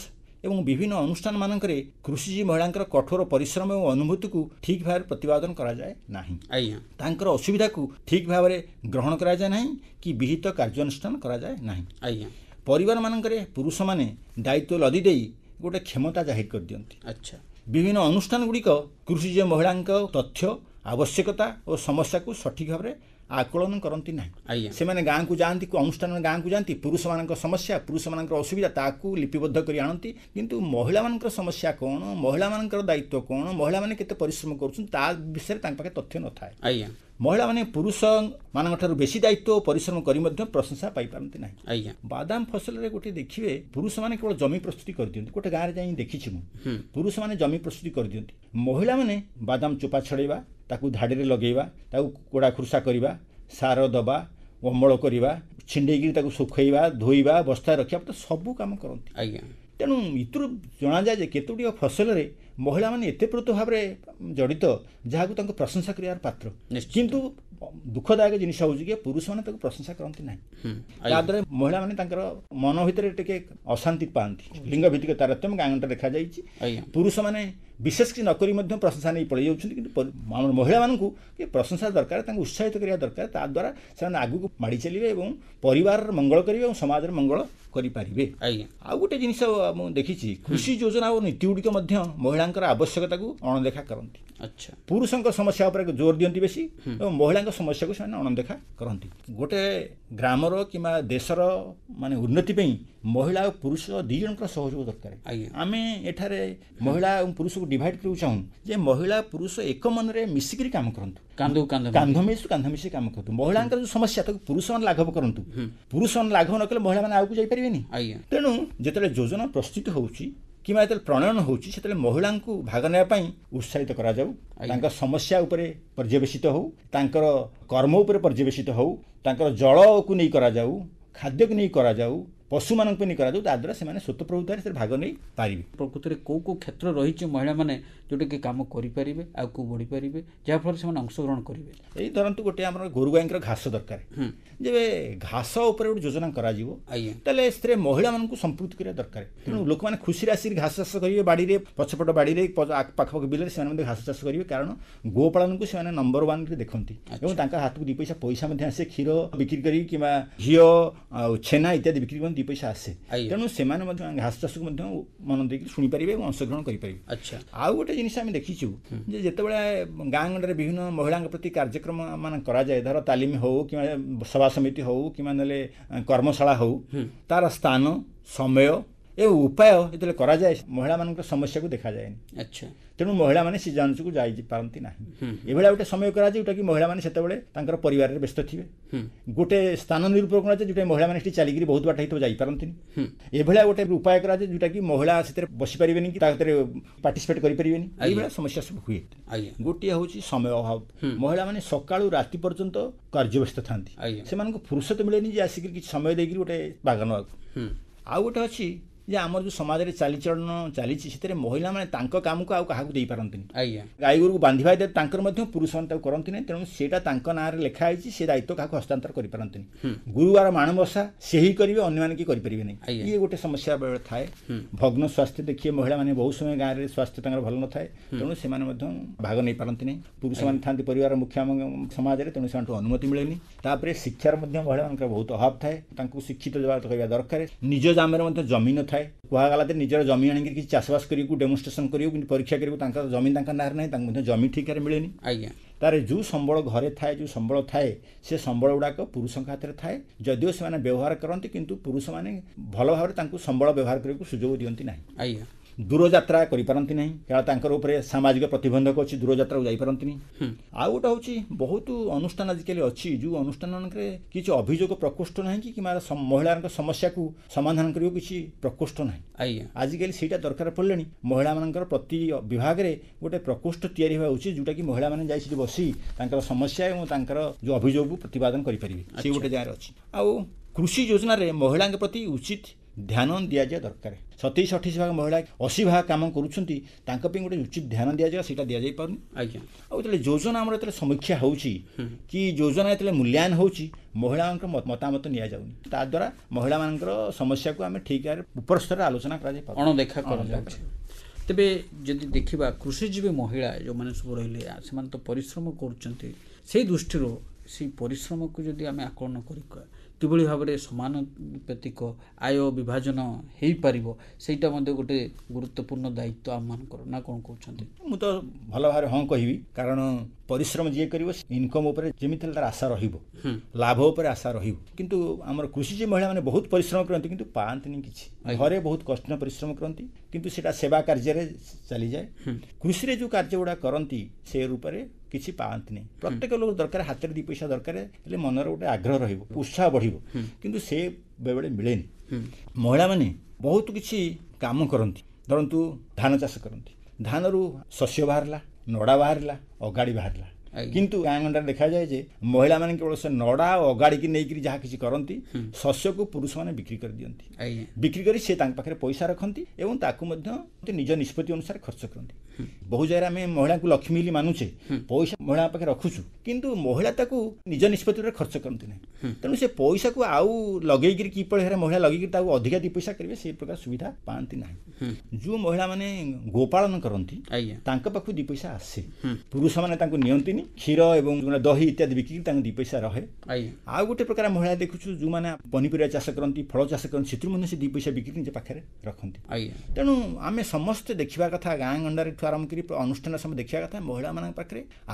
ଏବଂ ବିଭିନ୍ନ ଅନୁଷ୍ଠାନମାନଙ୍କରେ କୃଷିଜୀବୀ ମହିଳାଙ୍କର କଠୋର ପରିଶ୍ରମ ଏବଂ ଅନୁଭୂତିକୁ ଠିକ୍ ଭାବରେ ପ୍ରତିପାଦନ କରାଯାଏ ନାହିଁ ଆଜ୍ଞା ତାଙ୍କର ଅସୁବିଧାକୁ ଠିକ୍ ଭାବରେ ଗ୍ରହଣ କରାଯାଏ ନାହିଁ କି ବିହିତ କାର୍ଯ୍ୟାନୁଷ୍ଠାନ କରାଯାଏ ନାହିଁ ଆଜ୍ଞା ପରିବାରମାନଙ୍କରେ ପୁରୁଷମାନେ ଦାୟିତ୍ୱ ଲଦି ଦେଇ ଗୋଟିଏ କ୍ଷମତା ଜାହିର କରିଦିଅନ୍ତି ଆଚ୍ଛା ବିଭିନ୍ନ ଅନୁଷ୍ଠାନଗୁଡ଼ିକ କୃଷିଜୀବୀ ମହିଳାଙ୍କ ତଥ୍ୟ ଆବଶ୍ୟକତା ଓ ସମସ୍ୟାକୁ ସଠିକ୍ ଭାବରେ ଆକଳନ କରନ୍ତି ନାହିଁ ଆଜ୍ଞା ସେମାନେ ଗାଁକୁ ଯାଆନ୍ତି ଅନୁଷ୍ଠାନ ଗାଁକୁ ଯାଆନ୍ତି ପୁରୁଷମାନଙ୍କ ସମସ୍ୟା ପୁରୁଷମାନଙ୍କର ଅସୁବିଧା ତାକୁ ଲିପିବଦ୍ଧ କରି ଆଣନ୍ତି କିନ୍ତୁ ମହିଳାମାନଙ୍କର ସମସ୍ୟା କ'ଣ ମହିଳାମାନଙ୍କର ଦାୟିତ୍ୱ କ'ଣ ମହିଳାମାନେ କେତେ ପରିଶ୍ରମ କରୁଛନ୍ତି ତା ବିଷୟରେ ତାଙ୍କ ପାଖରେ ତଥ୍ୟ ନଥାଏ ଆଜ୍ଞା ମହିଳାମାନେ ଠାରୁ ବେଶୀ ଦାୟିତ୍ୱ ଓ ପରିଶ୍ରମ କରି ମଧ୍ୟ ପ୍ରଶଂସା ପାଇପାରନ୍ତି ନାହିଁ ଆଜ୍ଞା ବାଦାମ ଫସଲରେ ଗୋଟେ ଦେଖିବେ ପୁରୁଷମାନେ କେବଳ ଜମି ପ୍ରସ୍ତୁତି କରିଦିଅନ୍ତି ଗୋଟେ ଗାଁରେ ଯାଇ ଦେଖିଛି ମୁଁ ପୁରୁଷମାନେ ଜମି ପ୍ରସ୍ତୁତି କରିଦିଅନ୍ତି ମହିଳାମାନେ ବାଦାମ ଚୋପା ଛଡ଼େଇବା ତାକୁ ଧାଡ଼ିରେ ଲଗାଇବା ତାକୁ କୋଡ଼ା ଖୁର୍ସା କରିବା ସାର ଦେବା ଅମଳ କରିବା ଛିଣ୍ଡେଇକିରି ତାକୁ ଶୁଖାଇବା ଧୋଇବା ବସ୍ତାରେ ରଖିବା ସବୁ କାମ କରନ୍ତି ଆଜ୍ଞା ତେଣୁ ଏଥିରୁ ଜଣାଯାଏ ଯେ କେତୋଟି ଫସଲରେ ମହିଳାମାନେ ଏତେ ପ୍ରୋତ ଭାବରେ ଜଡ଼ିତ ଯାହାକୁ ତାଙ୍କୁ ପ୍ରଶଂସା କରିବାର ପାତ୍ର କିନ୍ତୁ ଦୁଃଖଦାୟକ ଜିନିଷ ହେଉଛି କି ପୁରୁଷମାନେ ତାକୁ ପ୍ରଶଂସା କରନ୍ତି ନାହିଁ ତାଦ୍ୱାରା ମହିଳାମାନେ ତାଙ୍କର ମନ ଭିତରେ ଟିକେ ଅଶାନ୍ତି ପାଆନ୍ତି ଲିଙ୍ଗ ଭିତ୍ତିକ ତାରତମ୍ୟ ଗାଁଟା ଦେଖାଯାଇଛି ପୁରୁଷମାନେ ବିଶେଷ କିଛି କରି ମଧ୍ୟ ପ୍ରଶଂସା ନେଇ ପଳେଇ ଯାଉଛନ୍ତି କିନ୍ତୁ ଆମର ମହିଳାମାନଙ୍କୁ ପ୍ରଶଂସା ଦରକାର ତାଙ୍କୁ ଉତ୍ସାହିତ କରିବା ଦରକାର ତାଦ୍ୱାରା ସେମାନେ ଆଗକୁ ମାଡ଼ି ଚାଲିବେ ଏବଂ ପରିବାରର ମଙ୍ଗଳ କରିବେ ଏବଂ ସମାଜର ମଙ୍ଗଳ କରିପାରିବେ ଆଉ ଗୋଟେ ଜିନିଷ ମୁଁ ଦେଖିଛି କୃଷି ଯୋଜନା ଓ ନୀତି ଗୁଡ଼ିକ ମଧ୍ୟ ମହିଳା ମହିଳାଙ୍କର ଆବଶ୍ୟକତାକୁ ଅଣଦେଖା କରନ୍ତି ଆଚ୍ଛା ପୁରୁଷଙ୍କ ସମସ୍ୟା ଉପରେ ଜୋର ଦିଅନ୍ତି ବେଶୀ ଏବଂ ମହିଳାଙ୍କ ସମସ୍ୟାକୁ ସେମାନେ ଅଣଦେଖା କରନ୍ତି ଗୋଟେ ଗ୍ରାମର କିମ୍ବା ଦେଶର ମାନେ ଉନ୍ନତି ପାଇଁ ମହିଳା ଓ ପୁରୁଷ ଦୁଇ ଜଣଙ୍କର ସହଯୋଗ ଦରକାର ଆମେ ଏଠାରେ ମହିଳା ଏବଂ ପୁରୁଷକୁ ଡିଭାଇଡ୍ କରିବାକୁ ଚାହୁଁ ଯେ ମହିଳା ପୁରୁଷ ଏକ ମନରେ ମିଶିକିରି କାମ କରନ୍ତୁ କାନ୍ଧ କାନ୍ଧ କାନ୍ଧ ମିଶୁ କାନ୍ଧ ମିଶିକି କାମ କରନ୍ତୁ ମହିଳାଙ୍କର ଯେଉଁ ସମସ୍ୟା ତାକୁ ପୁରୁଷମାନେ ଲାଘବ କରନ୍ତୁ ପୁରୁଷମାନେ ଲାଘବ ନକଲେ ମହିଳାମାନେ ଆଗକୁ ଯାଇପାରିବେନି ତେଣୁ ଯେତେବେଳେ ଯୋଜନା ପ୍ରସ୍ତୁତ ହେଉଛି କିମ୍ବା ଯେତେବେଳେ ପ୍ରଣୟନ ହେଉଛି ସେତେବେଳେ ମହିଳାଙ୍କୁ ଭାଗ ନେବା ପାଇଁ ଉତ୍ସାହିତ କରାଯାଉ ତାଙ୍କ ସମସ୍ୟା ଉପରେ ପର୍ଯ୍ୟବେସିତ ହେଉ ତାଙ୍କର କର୍ମ ଉପରେ ପର୍ଯ୍ୟବେସିତ ହେଉ ତାଙ୍କର ଜଳକୁ ନେଇ କରାଯାଉ ଖାଦ୍ୟକୁ ନେଇ କରାଯାଉ ପଶୁମାନଙ୍କ ପାଇଁ କରାଯାଉ ତାଦ୍ୱାରା ସେମାନେ ସ୍ୱତଃପ୍ରଭୂତାରେ ସେଥିରେ ଭାଗ ନେଇପାରିବେ ପ୍ରକୃତରେ କେଉଁ କେଉଁ କ୍ଷେତ୍ର ରହିଛି ମହିଳାମାନେ ଯେଉଁଟାକି କାମ କରିପାରିବେ ଆଗକୁ ବଢ଼ିପାରିବେ ଯାହାଫଳରେ ସେମାନେ ଅଂଶଗ୍ରହଣ କରିବେ ଏଇ ଧରନ୍ତୁ ଗୋଟେ ଆମର ଗୋରୁ ଗାଈଙ୍କର ଘାସ ଦରକାର ଯେବେ ଘାସ ଉପରେ ଗୋଟେ ଯୋଜନା କରାଯିବ ତାହେଲେ ସେଥିରେ ମହିଳାମାନଙ୍କୁ ସମ୍ପୃକ୍ତି କରିବା ଦରକାର ତେଣୁ ଲୋକମାନେ ଖୁସିରେ ଆସିକି ଘାସ ଚାଷ କରିବେ ବାଡ଼ିରେ ପଛପଟ ବାଡ଼ିରେ ପାଖପାଖ ବିଲରେ ସେମାନେ ମଧ୍ୟ ଘାସ ଚାଷ କରିବେ କାରଣ ଗୋପାଳନକୁ ସେମାନେ ନମ୍ବର ୱାନ୍ରେ ଦେଖନ୍ତି ଏବଂ ତାଙ୍କ ହାତକୁ ଦୁଇ ପଇସା ପଇସା ମଧ୍ୟ ଆସେ କ୍ଷୀର ବିକ୍ରି କରି କିମ୍ବା ଘିଅ ଆଉ ଛେନା ଇତ୍ୟାଦି ବିକ୍ରି କରନ୍ତି ଦୁଇ ପଇସା ଆସେ ତେଣୁ ସେମାନେ ମଧ୍ୟ ଘାସ ଚାଷକୁ ମଧ୍ୟ ମନ ଦେଇକି ଶୁଣିପାରିବେ ଏବଂ ଅଂଶଗ୍ରହଣ କରିପାରିବେ ଆଚ୍ଛା ଆଉ ଗୋଟେ ଜିନିଷ ଆମେ ଦେଖିଛୁ ଯେ ଯେତେବେଳେ ଗାଁ ଗଣ୍ଡରେ ବିଭିନ୍ନ ମହିଳାଙ୍କ ପ୍ରତି କାର୍ଯ୍ୟକ୍ରମ ମାନ କରାଯାଏ ଧର ତାଲିମ ହେଉ କିମ୍ବା ସଭା ସମିତି ହେଉ କିମ୍ବା ନହେଲେ କର୍ମଶାଳା ହେଉ ତା'ର ସ୍ଥାନ ସମୟ ଏ ଉପାୟ ଯେତେବେଳେ କରାଯାଏ ମହିଳାମାନଙ୍କର ସମସ୍ୟାକୁ ଦେଖାଯାଏନି ଆଚ୍ଛା ତେଣୁ ମହିଳାମାନେ ସିଜନ୍ସକୁ ଯାଇପାରନ୍ତି ନାହିଁ ଏଭଳିଆ ଗୋଟେ ସମୟ କରାଯାଏ ଯେଉଁଟାକି ମହିଳାମାନେ ସେତେବେଳେ ତାଙ୍କର ପରିବାରରେ ବ୍ୟସ୍ତ ଥିବେ ଗୋଟେ ସ୍ଥାନ ନିରୂପଣ କରାଯାଏ ଯେଉଁଟାକି ମହିଳାମାନେ ସେଠି ଚାଲିକିରି ବହୁତ ବାଟ ହେଇଥିବ ଯାଇପାରନ୍ତିନି ଏଭଳିଆ ଗୋଟେ ଉପାୟ କରାଯାଏ ଯେଉଁଟାକି ମହିଳା ସେଥିରେ ବସିପାରିବେନି କି ତା ଭିତରେ ପାର୍ଟିସିପେଟ୍ କରିପାରିବେନି ଏଇଭଳିଆ ସମସ୍ୟା ସବୁ ହୁଏ ଗୋଟିଏ ହେଉଛି ସମୟ ଅଭାବ ମହିଳାମାନେ ସକାଳୁ ରାତି ପର୍ଯ୍ୟନ୍ତ କାର୍ଯ୍ୟବ୍ୟସ୍ତ ଥାନ୍ତି ସେମାନଙ୍କୁ ଫୁରୁସତ ମିଳେନି ଯେ ଆସିକରି କିଛି ସମୟ ଦେଇକିରି ଗୋଟେ ବାଗ ନେବାକୁ ଆଉ ଗୋଟେ ଅଛି ଯେ ଆମର ଯେଉଁ ସମାଜରେ ଚାଲିଚଳନ ଚାଲିଛି ସେଥିରେ ମହିଳାମାନେ ତାଙ୍କ କାମକୁ ଆଉ କାହାକୁ ଦେଇପାରନ୍ତିନି ଆଜ୍ଞା ଗାଈ ଗୋରୁକୁ ବାନ୍ଧିବା ଦେଲେ ତାଙ୍କର ମଧ୍ୟ ପୁରୁଷମାନେ ତାକୁ କରନ୍ତି ନାହିଁ ତେଣୁ ସେଇଟା ତାଙ୍କ ନାଁରେ ଲେଖା ହେଇଛି ସେ ଦାୟିତ୍ୱ କାହାକୁ ହସ୍ତାନ୍ତର କରିପାରନ୍ତିନି ଗୁରୁବାର ମାଣବସା ସେହି କରିବେ ଅନ୍ୟମାନେ କି କରିପାରିବେ ନାହିଁ ଇଏ ଗୋଟେ ସମସ୍ୟା ବେଳେ ଥାଏ ଭଗ୍ନ ସ୍ୱାସ୍ଥ୍ୟ ଦେଖିବେ ମହିଳାମାନେ ବହୁତ ସମୟ ଗାଁରେ ସ୍ୱାସ୍ଥ୍ୟ ତାଙ୍କର ଭଲ ନଥାଏ ତେଣୁ ସେମାନେ ମଧ୍ୟ ଭାଗ ନେଇପାରନ୍ତି ନାହିଁ ପୁରୁଷମାନେ ଥାନ୍ତି ପରିବାର ମୁଖ୍ୟ ସମାଜରେ ତେଣୁ ସେମାନଙ୍କୁ ଅନୁମତି ମିଳେନି ତାପରେ ଶିକ୍ଷାର ମଧ୍ୟ ମହିଳାମାନଙ୍କର ବହୁତ ଅଭାବ ଥାଏ ତାଙ୍କୁ ଶିକ୍ଷିତ ଦେବା କରିବା ଦରକାର ନିଜ ଦାମରେ ମଧ୍ୟ ଜମି ନଥାଏ ନଥାଏ କୁହାଗଲା ଯେ ନିଜର ଜମି ଆଣିକି କିଛି ଚାଷବାସ କରିବୁ ଡେମୋନ୍ଷ୍ଟ୍ରେସନ୍ କରିବୁ କିନ୍ତୁ ପରୀକ୍ଷା କରିବୁ ତାଙ୍କ ଜମି ତାଙ୍କ ନାଁରେ ନାହିଁ ତାଙ୍କୁ ମଧ୍ୟ ଜମି ଠିକାରେ ମିଳେନି ଆଜ୍ଞା ତାର ଯେଉଁ ସମ୍ବଳ ଘରେ ଥାଏ ଯେଉଁ ସମ୍ବଳ ଥାଏ ସେ ସମ୍ବଳ ଗୁଡ଼ାକ ପୁରୁଷଙ୍କ ହାତରେ ଥାଏ ଯଦିଓ ସେମାନେ ବ୍ୟବହାର କରନ୍ତି କିନ୍ତୁ ପୁରୁଷମାନେ ଭଲ ଭାବରେ ତାଙ୍କୁ ସମ୍ବଳ ବ୍ୟବହାର କରିବାକୁ ସୁଯୋଗ ଦିଅନ୍ତି ନାହିଁ ଆଜ୍ଞା ଦୂରଯାତ୍ରା କରିପାରନ୍ତି ନାହିଁ କାରଣ ତାଙ୍କର ଉପରେ ସାମାଜିକ ପ୍ରତିବନ୍ଧକ ଅଛି ଦୂରଯାତ୍ରାକୁ ଯାଇପାରନ୍ତିନି ଆଉ ଗୋଟେ ହେଉଛି ବହୁତ ଅନୁଷ୍ଠାନ ଆଜିକାଲି ଅଛି ଯେଉଁ ଅନୁଷ୍ଠାନମାନଙ୍କରେ କିଛି ଅଭିଯୋଗ ପ୍ରକୋଷ୍ଠ ନାହିଁ କି କିମ୍ବା ମହିଳାଙ୍କ ସମସ୍ୟାକୁ ସମାଧାନ କରିବାକୁ କିଛି ପ୍ରକୋଷ୍ଠ ନାହିଁ ଆଜ୍ଞା ଆଜିକାଲି ସେଇଟା ଦରକାର ପଡ଼ିଲାଣି ମହିଳାମାନଙ୍କର ପ୍ରତି ବିଭାଗରେ ଗୋଟେ ପ୍ରକୋଷ୍ଠ ତିଆରି ହେବା ଉଚିତ ଯେଉଁଟାକି ମହିଳାମାନେ ଯାଇ ସେଠି ବସି ତାଙ୍କର ସମସ୍ୟା ଏବଂ ତାଙ୍କର ଯେଉଁ ଅଭିଯୋଗକୁ ପ୍ରତିପାଦନ କରିପାରିବେ ସେ ଗୋଟେ ଜାଗାରେ ଅଛି ଆଉ କୃଷି ଯୋଜନାରେ ମହିଳାଙ୍କ ପ୍ରତି ଉଚିତ ଧ୍ୟାନ ଦିଆଯିବା ଦରକାର ସତେଇଶ ଅଠେଇଶ ଭାଗ ମହିଳା ଅଶୀ ଭାଗ କାମ କରୁଛନ୍ତି ତାଙ୍କ ପାଇଁ ଗୋଟେ ଉଚିତ ଧ୍ୟାନ ଦିଆଯିବା ସେଇଟା ଦିଆଯାଇପାରୁନି ଆଜ୍ଞା ଆଉ ଯେତେବେଳେ ଯୋଜନା ଆମର ଯେତେବେଳେ ସମୀକ୍ଷା ହେଉଛି କି ଯୋଜନା ଯେତେବେଳେ ମୂଲ୍ୟାୟନ ହେଉଛି ମହିଳାଙ୍କ ମତାମତ ନିଆଯାଉନି ତାଦ୍ୱାରା ମହିଳାମାନଙ୍କର ସମସ୍ୟାକୁ ଆମେ ଠିକ୍ ଭାବରେ ଉପର ଆଲୋଚନା କରାଯାଇ ଅଣଦେଖା କରାଯାଉଛି ତେବେ ଯଦି ଦେଖିବା କୃଷିଜୀବୀ ମହିଳା ଯେଉଁମାନେ ସବୁ ରହିଲେ ସେମାନେ ତ ପରିଶ୍ରମ କରୁଛନ୍ତି ସେଇ ଦୃଷ୍ଟିରୁ ସେଇ ପରିଶ୍ରମକୁ ଯଦି ଆମେ ଆକଳନ କରିବା କିଭଳି ଭାବରେ ସମାନପ୍ରତିକ ଆୟ ବିଭାଜନ ହେଇପାରିବ ସେଇଟା ମଧ୍ୟ ଗୋଟେ ଗୁରୁତ୍ୱପୂର୍ଣ୍ଣ ଦାୟିତ୍ୱ ଆମମାନଙ୍କର ନା କ'ଣ କହୁଛନ୍ତି ମୁଁ ତ ଭଲ ଭାବରେ ହଁ କହିବି କାରଣ ପରିଶ୍ରମ ଯିଏ କରିବ ଇନକମ୍ ଉପରେ ଯେମିତି ହେଲେ ତାର ଆଶା ରହିବ ଲାଭ ଉପରେ ଆଶା ରହିବ କିନ୍ତୁ ଆମର କୃଷିଜୀ ମହିଳାମାନେ ବହୁତ ପରିଶ୍ରମ କରନ୍ତି କିନ୍ତୁ ପାଆନ୍ତିନି କିଛି ଘରେ ବହୁତ କଠିନ ପରିଶ୍ରମ କରନ୍ତି କିନ୍ତୁ ସେଇଟା ସେବା କାର୍ଯ୍ୟରେ ଚାଲିଯାଏ କୃଷିରେ ଯେଉଁ କାର୍ଯ୍ୟ ଗୁଡ଼ା କରନ୍ତି ସେ ରୂପରେ କିଛି ପାଆନ୍ତିନି ପ୍ରତ୍ୟେକ ଲୋକ ଦରକାର ହାତରେ ଦୁଇ ପଇସା ଦରକାର ହେଲେ ମନରେ ଗୋଟେ ଆଗ୍ରହ ରହିବ ଉତ୍ସାହ ବଢ଼ିବ କିନ୍ତୁ ସେ ବେଳେବେଳେ ମିଳେନି ମହିଳାମାନେ ବହୁତ କିଛି କାମ କରନ୍ତି ଧରନ୍ତୁ ଧାନ ଚାଷ କରନ୍ତି ଧାନରୁ ଶସ୍ୟ ବାହାରିଲା ନଡ଼ା ବାହାରିଲା ଅଗାଡ଼ି ବାହାରିଲା କିନ୍ତୁ ଗାଁଗଣ୍ଡାରେ ଦେଖାଯାଏ ଯେ ମହିଳାମାନେ କେବଳ ସେ ନଡ଼ା ଓ ଅଗାଡ଼ିକି ନେଇକରି ଯାହା କିଛି କରନ୍ତି ଶସ୍ୟକୁ ପୁରୁଷମାନେ ବିକ୍ରି କରିଦିଅନ୍ତି ବିକ୍ରି କରି ସେ ତାଙ୍କ ପାଖରେ ପଇସା ରଖନ୍ତି ଏବଂ ତାକୁ ମଧ୍ୟ ନିଜ ନିଷ୍ପତ୍ତି ଅନୁସାରେ ଖର୍ଚ୍ଚ କରନ୍ତି ବହୁ ଜାଗାରେ ଆମେ ମହିଳାକୁ ଲକ୍ଷ୍ମୀ ବୋଲି ମାନୁଛେ ପଇସା ମହିଳା ପାଖରେ ରଖୁଛୁ କିନ୍ତୁ ମହିଳା ତାକୁ ନିଜ ନିଷ୍ପତ୍ତିରେ ଖର୍ଚ୍ଚ କରନ୍ତି ନାହିଁ ତେଣୁ ସେ ପଇସାକୁ ଆଉ ଲଗେଇକିରି କିଭଳି ଭାବରେ ମହିଳା ଲଗେଇକି ତାକୁ ଅଧିକା ଦୁଇ ପଇସା କରିବେ ସେ ପ୍ରକାର ସୁବିଧା ପାଆନ୍ତି ନାହିଁ ଯେଉଁ ମହିଳାମାନେ ଗୋପାଳନ କରନ୍ତି ତାଙ୍କ ପାଖକୁ ଦୁଇ ପଇସା ଆସେ ପୁରୁଷମାନେ ତାଙ୍କୁ ନିଅନ୍ତିନି क्षीर एउटा दही इत्यादि बिक्रिक दुई पैसा रहे आउँ गोटे प्रकार महिला देखुछु जो पनिपर चास गर फलचास कति दुई पैसा बिक्रिक पार्थ तेणु अब समस्त देखा कथा गाँ गण्डा ठुलो आरम्भ अनुष्ठान समय देखा कथा महिला म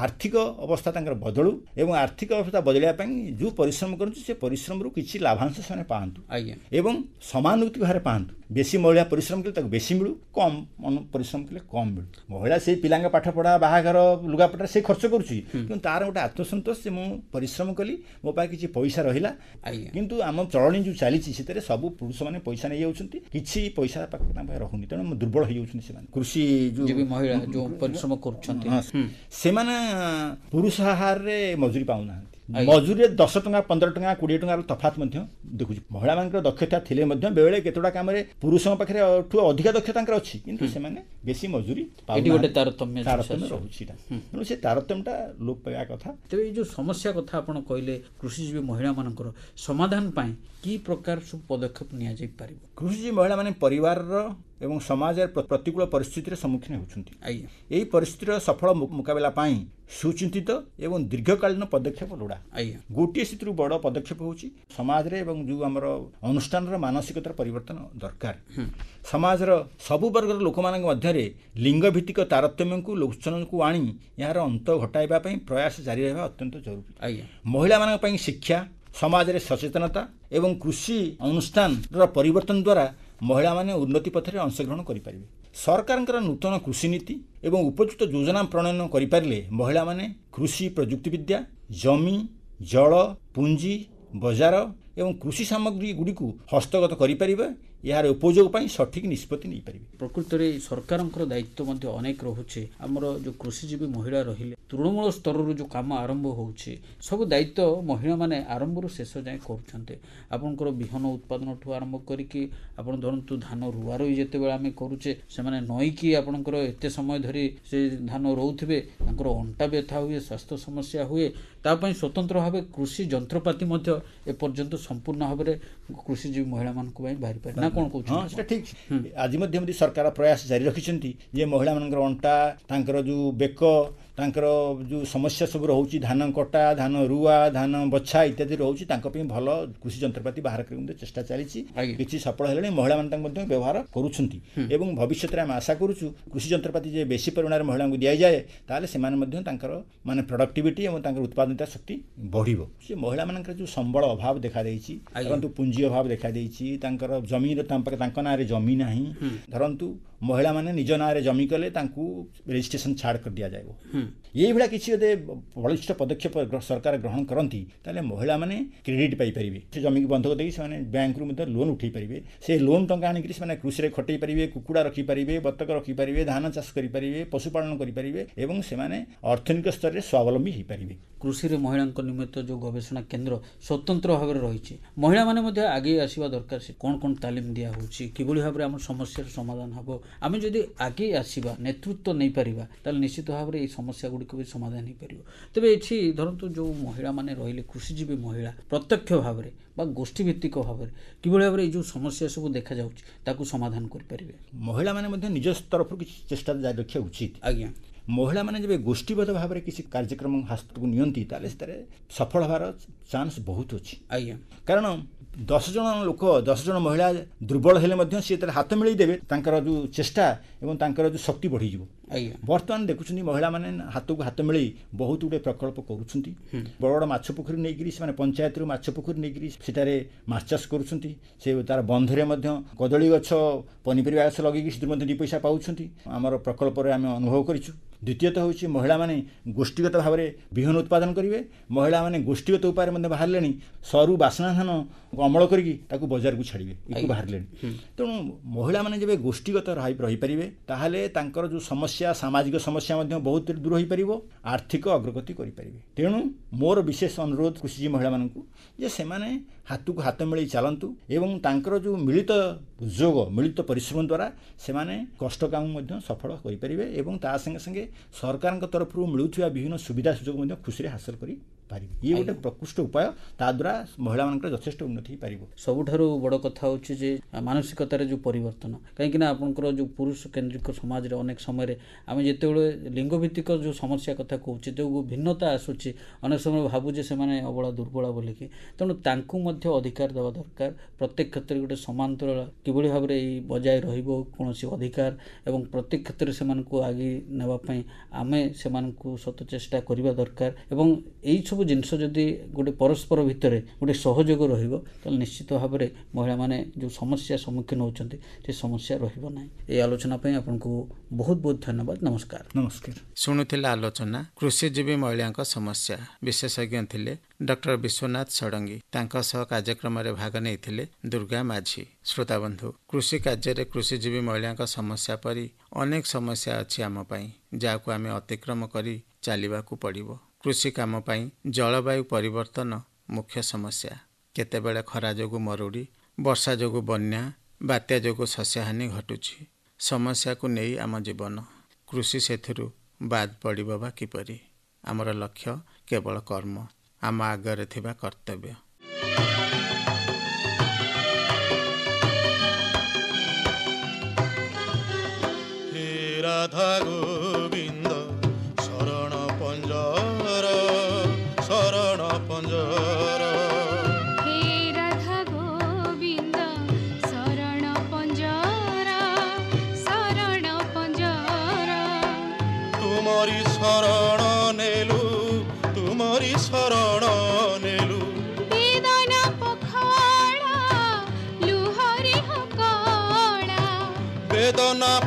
आर्थिक अवस्था बदलु आर्थिक अवस्था बदल्याप जो परिश्रम गरी परिश्रमरू लाभांश पाँच आज समाभूति भएर पाँच ବେଶୀ ମହିଳା ପରିଶ୍ରମ କଲେ ତାକୁ ବେଶୀ ମିଳୁ କମ୍ ପରିଶ୍ରମ କଲେ କମ୍ ମିଳୁ ମହିଳା ସେ ପିଲାଙ୍କ ପାଠ ପଢା ବାହାଘର ଲୁଗାପଟା ସେ ଖର୍ଚ୍ଚ କରୁଛି କିନ୍ତୁ ତା'ର ଗୋଟେ ଆତ୍ମସନ୍ତୋଷ ଯେ ମୁଁ ପରିଶ୍ରମ କଲି ମୋ ପାଖରେ କିଛି ପଇସା ରହିଲା କିନ୍ତୁ ଆମ ଚଳଣି ଯେଉଁ ଚାଲିଛି ସେଥିରେ ସବୁ ପୁରୁଷମାନେ ପଇସା ନେଇଯାଉଛନ୍ତି କିଛି ପଇସା ପାଖରେ ତାଙ୍କ ପାଇଁ ରହୁନି ତେଣୁ ଦୁର୍ବଳ ହେଇଯାଉଛନ୍ତି ସେମାନେ କୃଷି ମହିଳା ଯେଉଁ ପରିଶ୍ରମ କରୁଛନ୍ତି ସେମାନେ ପୁରୁଷ ଆହାରରେ ମଜୁରୀ ପାଉନାହାନ୍ତି ମଜୁରୀରେ ଦଶ ଟଙ୍କା ପନ୍ଦର ଟଙ୍କା କୋଡ଼ିଏ ଟଙ୍କାର ତଫାତ ମଧ୍ୟ ଦେଖୁଛି ମହିଳାମାନଙ୍କର ଦକ୍ଷତା ଥିଲେ ମଧ୍ୟ ବେଳେବେଳେ କେତେଟା କାମରେ ପୁରୁଷଙ୍କ ପାଖରେ ଠୁ ଅଧିକା ଦକ୍ଷତା ତାଙ୍କର ଅଛି କିନ୍ତୁ ସେମାନେ ବେଶୀ ମଜୁରୀ ଗୋଟେ ତାରତମ୍ୟ ତାରତମ୍ୟ ରହୁଛି ତେଣୁ ସେ ତାରତମ୍ୟଟା ଲୋପ ପାଇବା କଥା ତେବେ ଏଇ ଯେଉଁ ସମସ୍ୟା କଥା ଆପଣ କହିଲେ କୃଷିଜୀବୀ ମହିଳାମାନଙ୍କର ସମାଧାନ ପାଇଁ କି ପ୍ରକାର ସବୁ ପଦକ୍ଷେପ ନିଆଯାଇପାରିବ କୃଷିଜୀବୀ ମହିଳାମାନେ ପରିବାରର ଏବଂ ସମାଜରେ ପ୍ରତିକୂଳ ପରିସ୍ଥିତିରେ ସମ୍ମୁଖୀନ ହେଉଛନ୍ତି ଆଜ୍ଞା ଏହି ପରିସ୍ଥିତିର ସଫଳ ମୁକାବିଲା ପାଇଁ ସୁଚିନ୍ତିତ ଏବଂ ଦୀର୍ଘକାଳୀନ ପଦକ୍ଷେପ ଲୋଡ଼ା ଆଜ୍ଞା ଗୋଟିଏ ସେଥିରୁ ବଡ଼ ପଦକ୍ଷେପ ହେଉଛି ସମାଜରେ ଏବଂ ଯେଉଁ ଆମର ଅନୁଷ୍ଠାନର ମାନସିକତାର ପରିବର୍ତ୍ତନ ଦରକାର ସମାଜର ସବୁ ବର୍ଗର ଲୋକମାନଙ୍କ ମଧ୍ୟରେ ଲିଙ୍ଗଭିତ୍ତିକ ତାରତମ୍ୟକୁ ଲୋଚନକୁ ଆଣି ଏହାର ଅନ୍ତ ଘଟାଇବା ପାଇଁ ପ୍ରୟାସ ଜାରି ରହିବା ଅତ୍ୟନ୍ତ ଜରୁରୀ ଆଜ୍ଞା ମହିଳାମାନଙ୍କ ପାଇଁ ଶିକ୍ଷା ସମାଜରେ ସଚେତନତା ଏବଂ କୃଷି ଅନୁଷ୍ଠାନର ପରିବର୍ତ୍ତନ ଦ୍ୱାରା ମହିଳାମାନେ ଉନ୍ନତି ପଥରେ ଅଂଶଗ୍ରହଣ କରିପାରିବେ ସରକାରଙ୍କର ନୂତନ କୃଷିନୀତି ଏବଂ ଉପଯୁକ୍ତ ଯୋଜନା ପ୍ରଣୟନ କରିପାରିଲେ ମହିଳାମାନେ କୃଷି ପ୍ରଯୁକ୍ତିବିଦ୍ୟା ଜମି ଜଳ ପୁଞ୍ଜି ବଜାର ଏବଂ କୃଷି ସାମଗ୍ରୀଗୁଡ଼ିକୁ ହସ୍ତଗତ କରିପାରିବେ ଏହାର ଉପଯୋଗ ପାଇଁ ସଠିକ୍ ନିଷ୍ପତ୍ତି ନେଇପାରିବେ ପ୍ରକୃତରେ ସରକାରଙ୍କର ଦାୟିତ୍ୱ ମଧ୍ୟ ଅନେକ ରହୁଛି ଆମର ଯେଉଁ କୃଷିଜୀବୀ ମହିଳା ରହିଲେ ତୃଣମୂଳ ସ୍ତରରୁ ଯେଉଁ କାମ ଆରମ୍ଭ ହେଉଛି ସବୁ ଦାୟିତ୍ୱ ମହିଳାମାନେ ଆରମ୍ଭରୁ ଶେଷ ଯାଏଁ କରୁଛନ୍ତି ଆପଣଙ୍କର ବିହନ ଉତ୍ପାଦନଠୁ ଆରମ୍ଭ କରିକି ଆପଣ ଧରନ୍ତୁ ଧାନ ରୁଆ ରୁଇ ଯେତେବେଳେ ଆମେ କରୁଛେ ସେମାନେ ନଈକି ଆପଣଙ୍କର ଏତେ ସମୟ ଧରି ସେ ଧାନ ରୋଉଥିବେ ତାଙ୍କର ଅଣ୍ଟା ବ୍ୟଥା ହୁଏ ସ୍ୱାସ୍ଥ୍ୟ ସମସ୍ୟା ହୁଏ ତା ପାଇଁ ସ୍ୱତନ୍ତ୍ର ଭାବେ କୃଷି ଯନ୍ତ୍ରପାତି ମଧ୍ୟ ଏପର୍ଯ୍ୟନ୍ତ ସମ୍ପୂର୍ଣ୍ଣ ଭାବରେ କୃଷିଜୀବୀ ମହିଳାମାନଙ୍କ ପାଇଁ ବାହାରି ପାରେ ନା କ'ଣ କହୁଛନ୍ତି ହଁ ସେଟା ଠିକ୍ ଆଜି ମଧ୍ୟ ସରକାର ପ୍ରୟାସ ଜାରି ରଖିଛନ୍ତି ଯେ ମହିଳାମାନଙ୍କର ଅଣ୍ଟା ତାଙ୍କର ଯେଉଁ ବେକ ତାଙ୍କର ଯେଉଁ ସମସ୍ୟା ସବୁ ରହୁଛି ଧାନ କଟା ଧାନ ରୁଆ ଧାନ ବଛା ଇତ୍ୟାଦି ରହୁଛି ତାଙ୍କ ପାଇଁ ଭଲ କୃଷି ଯନ୍ତ୍ରପାତି ବାହାର କରିବା ମଧ୍ୟ ଚେଷ୍ଟା ଚାଲିଛି କିଛି ସଫଳ ହେଲାଣି ମହିଳାମାନେ ତାଙ୍କୁ ମଧ୍ୟ ବ୍ୟବହାର କରୁଛନ୍ତି ଏବଂ ଭବିଷ୍ୟତରେ ଆମେ ଆଶା କରୁଛୁ କୃଷି ଯନ୍ତ୍ରପାତି ଯେ ବେଶୀ ପରିମାଣରେ ମହିଳାଙ୍କୁ ଦିଆଯାଏ ତାହେଲେ ସେମାନେ ମଧ୍ୟ ତାଙ୍କର ମାନେ ପ୍ରଡକ୍ଟିଭିଟି ଏବଂ ତାଙ୍କର ଉତ୍ପାଦନତା ଶକ୍ତି ବଢ଼ିବ ସେ ମହିଳାମାନଙ୍କର ଯେଉଁ ସମ୍ବଳ ଅଭାବ ଦେଖାଦେଇଛି ଧରନ୍ତୁ ପୁଞ୍ଜି ଅଭାବ ଦେଖାଦେଇଛି ତାଙ୍କର ଜମିର ତାଙ୍କ ନାଁରେ ଜମି ନାହିଁ ଧରନ୍ତୁ ମହିଳାମାନେ ନିଜ ନାଁରେ ଜମି କଲେ ତାଙ୍କୁ ରେଜିଷ୍ଟ୍ରେସନ୍ ଛାଡ଼ କରି କରିଦିଆଯିବ ଏଇଭଳିଆ କିଛି ଯଦି ବଳିଷ୍ଠ ପଦକ୍ଷେପ ସରକାର ଗ୍ରହଣ କରନ୍ତି ତାହେଲେ ମହିଳାମାନେ କ୍ରେଡ଼ିଟ୍ ପାଇପାରିବେ ସେ ଜମିକୁ ବନ୍ଧକ ଦେଇ ସେମାନେ ବ୍ୟାଙ୍କରୁ ମଧ୍ୟ ଲୋନ୍ ଉଠାଇ ପାରିବେ ସେ ଲୋନ୍ ଟଙ୍କା ଆଣିକରି ସେମାନେ କୃଷିରେ ଖଟେଇ ପାରିବେ କୁକୁଡ଼ା ରଖିପାରିବେ ବତକ ରଖିପାରିବେ ଧାନ ଚାଷ କରିପାରିବେ ପଶୁପାଳନ କରିପାରିବେ ଏବଂ ସେମାନେ ଅର୍ଥନୈତିକ ସ୍ତରରେ ସ୍ୱାବଲମ୍ବୀ ହୋଇପାରିବେ କୃଷିରେ ମହିଳାଙ୍କ ନିମିତ୍ତ ଯେଉଁ ଗବେଷଣା କେନ୍ଦ୍ର ସ୍ୱତନ୍ତ୍ର ଭାବରେ ରହିଛି ମହିଳାମାନେ ମଧ୍ୟ ଆଗେଇ ଆସିବା ଦରକାର ସେ କ'ଣ କ'ଣ ତାଲିମ ଦିଆହେଉଛି କିଭଳି ଭାବରେ ଆମ ସମସ୍ୟାର ସମାଧାନ ହେବ ଆମେ ଯଦି ଆଗେଇ ଆସିବା ନେତୃତ୍ୱ ନେଇପାରିବା ତାହେଲେ ନିଶ୍ଚିତ ଭାବରେ ଏହି ସମସ୍ୟା ଗୁଡ଼ିକ ବି ସମାଧାନ ହୋଇପାରିବ ତେବେ ଏଠି ଧରନ୍ତୁ ଯେଉଁ ମହିଳାମାନେ ରହିଲେ କୃଷିଜୀବୀ ମହିଳା ପ୍ରତ୍ୟକ୍ଷ ଭାବରେ ବା ଗୋଷ୍ଠୀଭିତ୍ତିକ ଭାବରେ କିଭଳି ଭାବରେ ଏଇ ଯେଉଁ ସମସ୍ୟା ସବୁ ଦେଖାଯାଉଛି ତାକୁ ସମାଧାନ କରିପାରିବେ ମହିଳାମାନେ ମଧ୍ୟ ନିଜ ତରଫରୁ କିଛି ଚେଷ୍ଟା ଜାରି ରଖିବା ଉଚିତ ଆଜ୍ଞା ମହିଳାମାନେ ଯେବେ ଗୋଷ୍ଠୀବଦ୍ଧ ଭାବରେ କିଛି କାର୍ଯ୍ୟକ୍ରମ ହାତକୁ ନିଅନ୍ତି ତାହେଲେ ସେଥିରେ ସଫଳ ହେବାର ଚାନ୍ସ ବହୁତ ଅଛି ଆଜ୍ଞା କାରଣ ଦଶ ଜଣ ଲୋକ ଦଶ ଜଣ ମହିଳା ଦୁର୍ବଳ ହେଲେ ମଧ୍ୟ ସିଏ ତାର ହାତ ମିଳେଇଦେବେ ତାଙ୍କର ଯେଉଁ ଚେଷ୍ଟା ଏବଂ ତାଙ୍କର ଯେଉଁ ଶକ୍ତି ବଢ଼ିଯିବ ବର୍ତ୍ତମାନ ଦେଖୁଛନ୍ତି ମହିଳାମାନେ ହାତକୁ ହାତ ମିଳେଇ ବହୁତ ଗୁଡ଼ିଏ ପ୍ରକଳ୍ପ କରୁଛନ୍ତି ବଡ଼ ବଡ଼ ମାଛ ପୋଖରୀ ନେଇକରି ସେମାନେ ପଞ୍ଚାୟତରୁ ମାଛ ପୋଖରୀ ନେଇକରି ସେଠାରେ ମାଛ ଚାଷ କରୁଛନ୍ତି ସେ ତାର ବନ୍ଧରେ ମଧ୍ୟ କଦଳୀ ଗଛ ପନିପରିବା ଗଛ ଲଗେଇକି ସେଥିରୁ ମଧ୍ୟ ଦୁଇ ପଇସା ପାଉଛନ୍ତି ଆମର ପ୍ରକଳ୍ପରେ ଆମେ ଅନୁଭବ କରିଛୁ ଦ୍ୱିତୀୟତଃ ହେଉଛି ମହିଳାମାନେ ଗୋଷ୍ଠୀଗତ ଭାବରେ ବିହନ ଉତ୍ପାଦନ କରିବେ ମହିଳାମାନେ ଗୋଷ୍ଠୀଗତ ଉପାୟରେ ମଧ୍ୟ ବାହାରିଲେଣି ସରୁ ବାସନା ଧାନ ଅମଳ କରିକି ତାକୁ ବଜାରକୁ ଛାଡ଼ିବେ ଏକୁ ବାହାରିଲେଣି ତେଣୁ ମହିଳାମାନେ ଯେବେ ଗୋଷ୍ଠୀଗତ ରହିପାରିବେ ତାହେଲେ ତାଙ୍କର ଯେଉଁ ସମସ୍ୟା ସାମାଜିକ ସମସ୍ୟା ମଧ୍ୟ ବହୁତ ଦୂର ହୋଇପାରିବ ଆର୍ଥିକ ଅଗ୍ରଗତି କରିପାରିବେ ତେଣୁ ମୋର ବିଶେଷ ଅନୁରୋଧ କୃଷିଜୀବୀ ମହିଳାମାନଙ୍କୁ ଯେ ସେମାନେ ହାତକୁ ହାତ ମିଳେଇ ଚାଲନ୍ତୁ ଏବଂ ତାଙ୍କର ଯେଉଁ ମିଳିତ ଯୋଗ ମିଳିତ ପରିଶ୍ରମ ଦ୍ୱାରା ସେମାନେ କଷ୍ଟ କାମ ମଧ୍ୟ ସଫଳ କରିପାରିବେ ଏବଂ ତା ସଙ୍ଗେ ସଙ୍ଗେ ସରକାରଙ୍କ ତରଫରୁ ମିଳୁଥିବା ବିଭିନ୍ନ ସୁବିଧା ସୁଯୋଗ ମଧ୍ୟ ଖୁସିରେ ହାସଲ କରି ପାରିବେ ଇଏ ଗୋଟେ ପ୍ରକୃଷ୍ଟ ଉପାୟ ତାଦ୍ୱାରା ମହିଳାମାନଙ୍କର ଯଥେଷ୍ଟ ଉନ୍ନତି ହୋଇପାରିବ ସବୁଠାରୁ ବଡ଼ କଥା ହେଉଛି ଯେ ମାନସିକତାରେ ଯେଉଁ ପରିବର୍ତ୍ତନ କାହିଁକିନା ଆପଣଙ୍କର ଯେଉଁ ପୁରୁଷ କେନ୍ଦ୍ରିକ ସମାଜରେ ଅନେକ ସମୟରେ ଆମେ ଯେତେବେଳେ ଲିଙ୍ଗଭିତ୍ତିକ ଯେଉଁ ସମସ୍ୟା କଥା କହୁଛେ ଯେଉଁ ଭିନ୍ନତା ଆସୁଛି ଅନେକ ସମୟ ଭାବୁଛେ ସେମାନେ ଅବଳା ଦୁର୍ବଳ ବୋଲିକି ତେଣୁ ତାଙ୍କୁ ମଧ୍ୟ ଅଧିକାର ଦେବା ଦରକାର ପ୍ରତ୍ୟେକ କ୍ଷେତ୍ରରେ ଗୋଟେ ସମାନ୍ତର କିଭଳି ଭାବରେ ଏଇ ବଜାୟ ରହିବ କୌଣସି ଅଧିକାର ଏବଂ ପ୍ରତ୍ୟେକ କ୍ଷେତ୍ରରେ ସେମାନଙ୍କୁ ଆଗେଇ ନେବା ପାଇଁ ଆମେ ସେମାନଙ୍କୁ ସତ ଚେଷ୍ଟା କରିବା ଦରକାର ଏବଂ ଏଇସବୁ ଏସବୁ ଜିନିଷ ଯଦି ଗୋଟେ ପରସ୍ପର ଭିତରେ ଗୋଟେ ସହଯୋଗ ରହିବ ତାହେଲେ ନିଶ୍ଚିତ ଭାବରେ ମହିଳାମାନେ ଯେଉଁ ସମସ୍ୟା ସମ୍ମୁଖୀନ ହେଉଛନ୍ତି ସେ ସମସ୍ୟା ରହିବ ନାହିଁ ଏହି ଆଲୋଚନା ପାଇଁ ଆପଣଙ୍କୁ ବହୁତ ବହୁତ ଧନ୍ୟବାଦ ନମସ୍କାର ନମସ୍କାର ଶୁଣୁଥିଲେ ଆଲୋଚନା କୃଷିଜୀବୀ ମହିଳାଙ୍କ ସମସ୍ୟା ବିଶେଷଜ୍ଞ ଥିଲେ ଡକ୍ଟର ବିଶ୍ୱନାଥ ଷଡ଼ଙ୍ଗୀ ତାଙ୍କ ସହ କାର୍ଯ୍ୟକ୍ରମରେ ଭାଗ ନେଇଥିଲେ ଦୁର୍ଗା ମାଝି ଶ୍ରୋତାବନ୍ଧୁ କୃଷି କାର୍ଯ୍ୟରେ କୃଷିଜୀବୀ ମହିଳାଙ୍କ ସମସ୍ୟା ପରି ଅନେକ ସମସ୍ୟା ଅଛି ଆମ ପାଇଁ ଯାହାକୁ ଆମେ ଅତିକ୍ରମ କରି ଚାଲିବାକୁ ପଡ଼ିବ କୃଷି କାମ ପାଇଁ ଜଳବାୟୁ ପରିବର୍ତ୍ତନ ମୁଖ୍ୟ ସମସ୍ୟା କେତେବେଳେ ଖରା ଯୋଗୁଁ ମରୁଡ଼ି ବର୍ଷା ଯୋଗୁଁ ବନ୍ୟା ବାତ୍ୟା ଯୋଗୁଁ ଶସ୍ୟହାନି ଘଟୁଛି ସମସ୍ୟାକୁ ନେଇ ଆମ ଜୀବନ କୃଷି ସେଥିରୁ ବାଦ୍ ପଡ଼ିବ ବା କିପରି ଆମର ଲକ୍ଷ୍ୟ କେବଳ କର୍ମ ଆମ ଆଗରେ ଥିବା କର୍ତ୍ତବ୍ୟ ରାଧା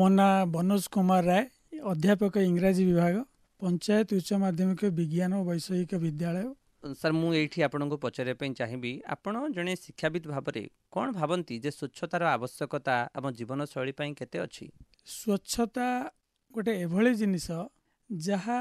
ମୋ ନାଁ ବନୋଜ କୁମାର ରାୟ ଅଧ୍ୟାପକ ଇଂରାଜୀ ବିଭାଗ ପଞ୍ଚାୟତ ଉଚ୍ଚ ମାଧ୍ୟମିକ ବିଜ୍ଞାନ ଓ ବୈଷୟିକ ବିଦ୍ୟାଳୟ ସାର୍ ମୁଁ ଏଇଠି ଆପଣଙ୍କୁ ପଚାରିବା ପାଇଁ ଚାହିଁବି ଆପଣ ଜଣେ ଶିକ୍ଷାବିତ୍ ଭାବରେ କ'ଣ ଭାବନ୍ତି ଯେ ସ୍ୱଚ୍ଛତାର ଆବଶ୍ୟକତା ଆମ ଜୀବନଶୈଳୀ ପାଇଁ କେତେ ଅଛି ସ୍ୱଚ୍ଛତା ଗୋଟେ ଏଭଳି ଜିନିଷ ଯାହା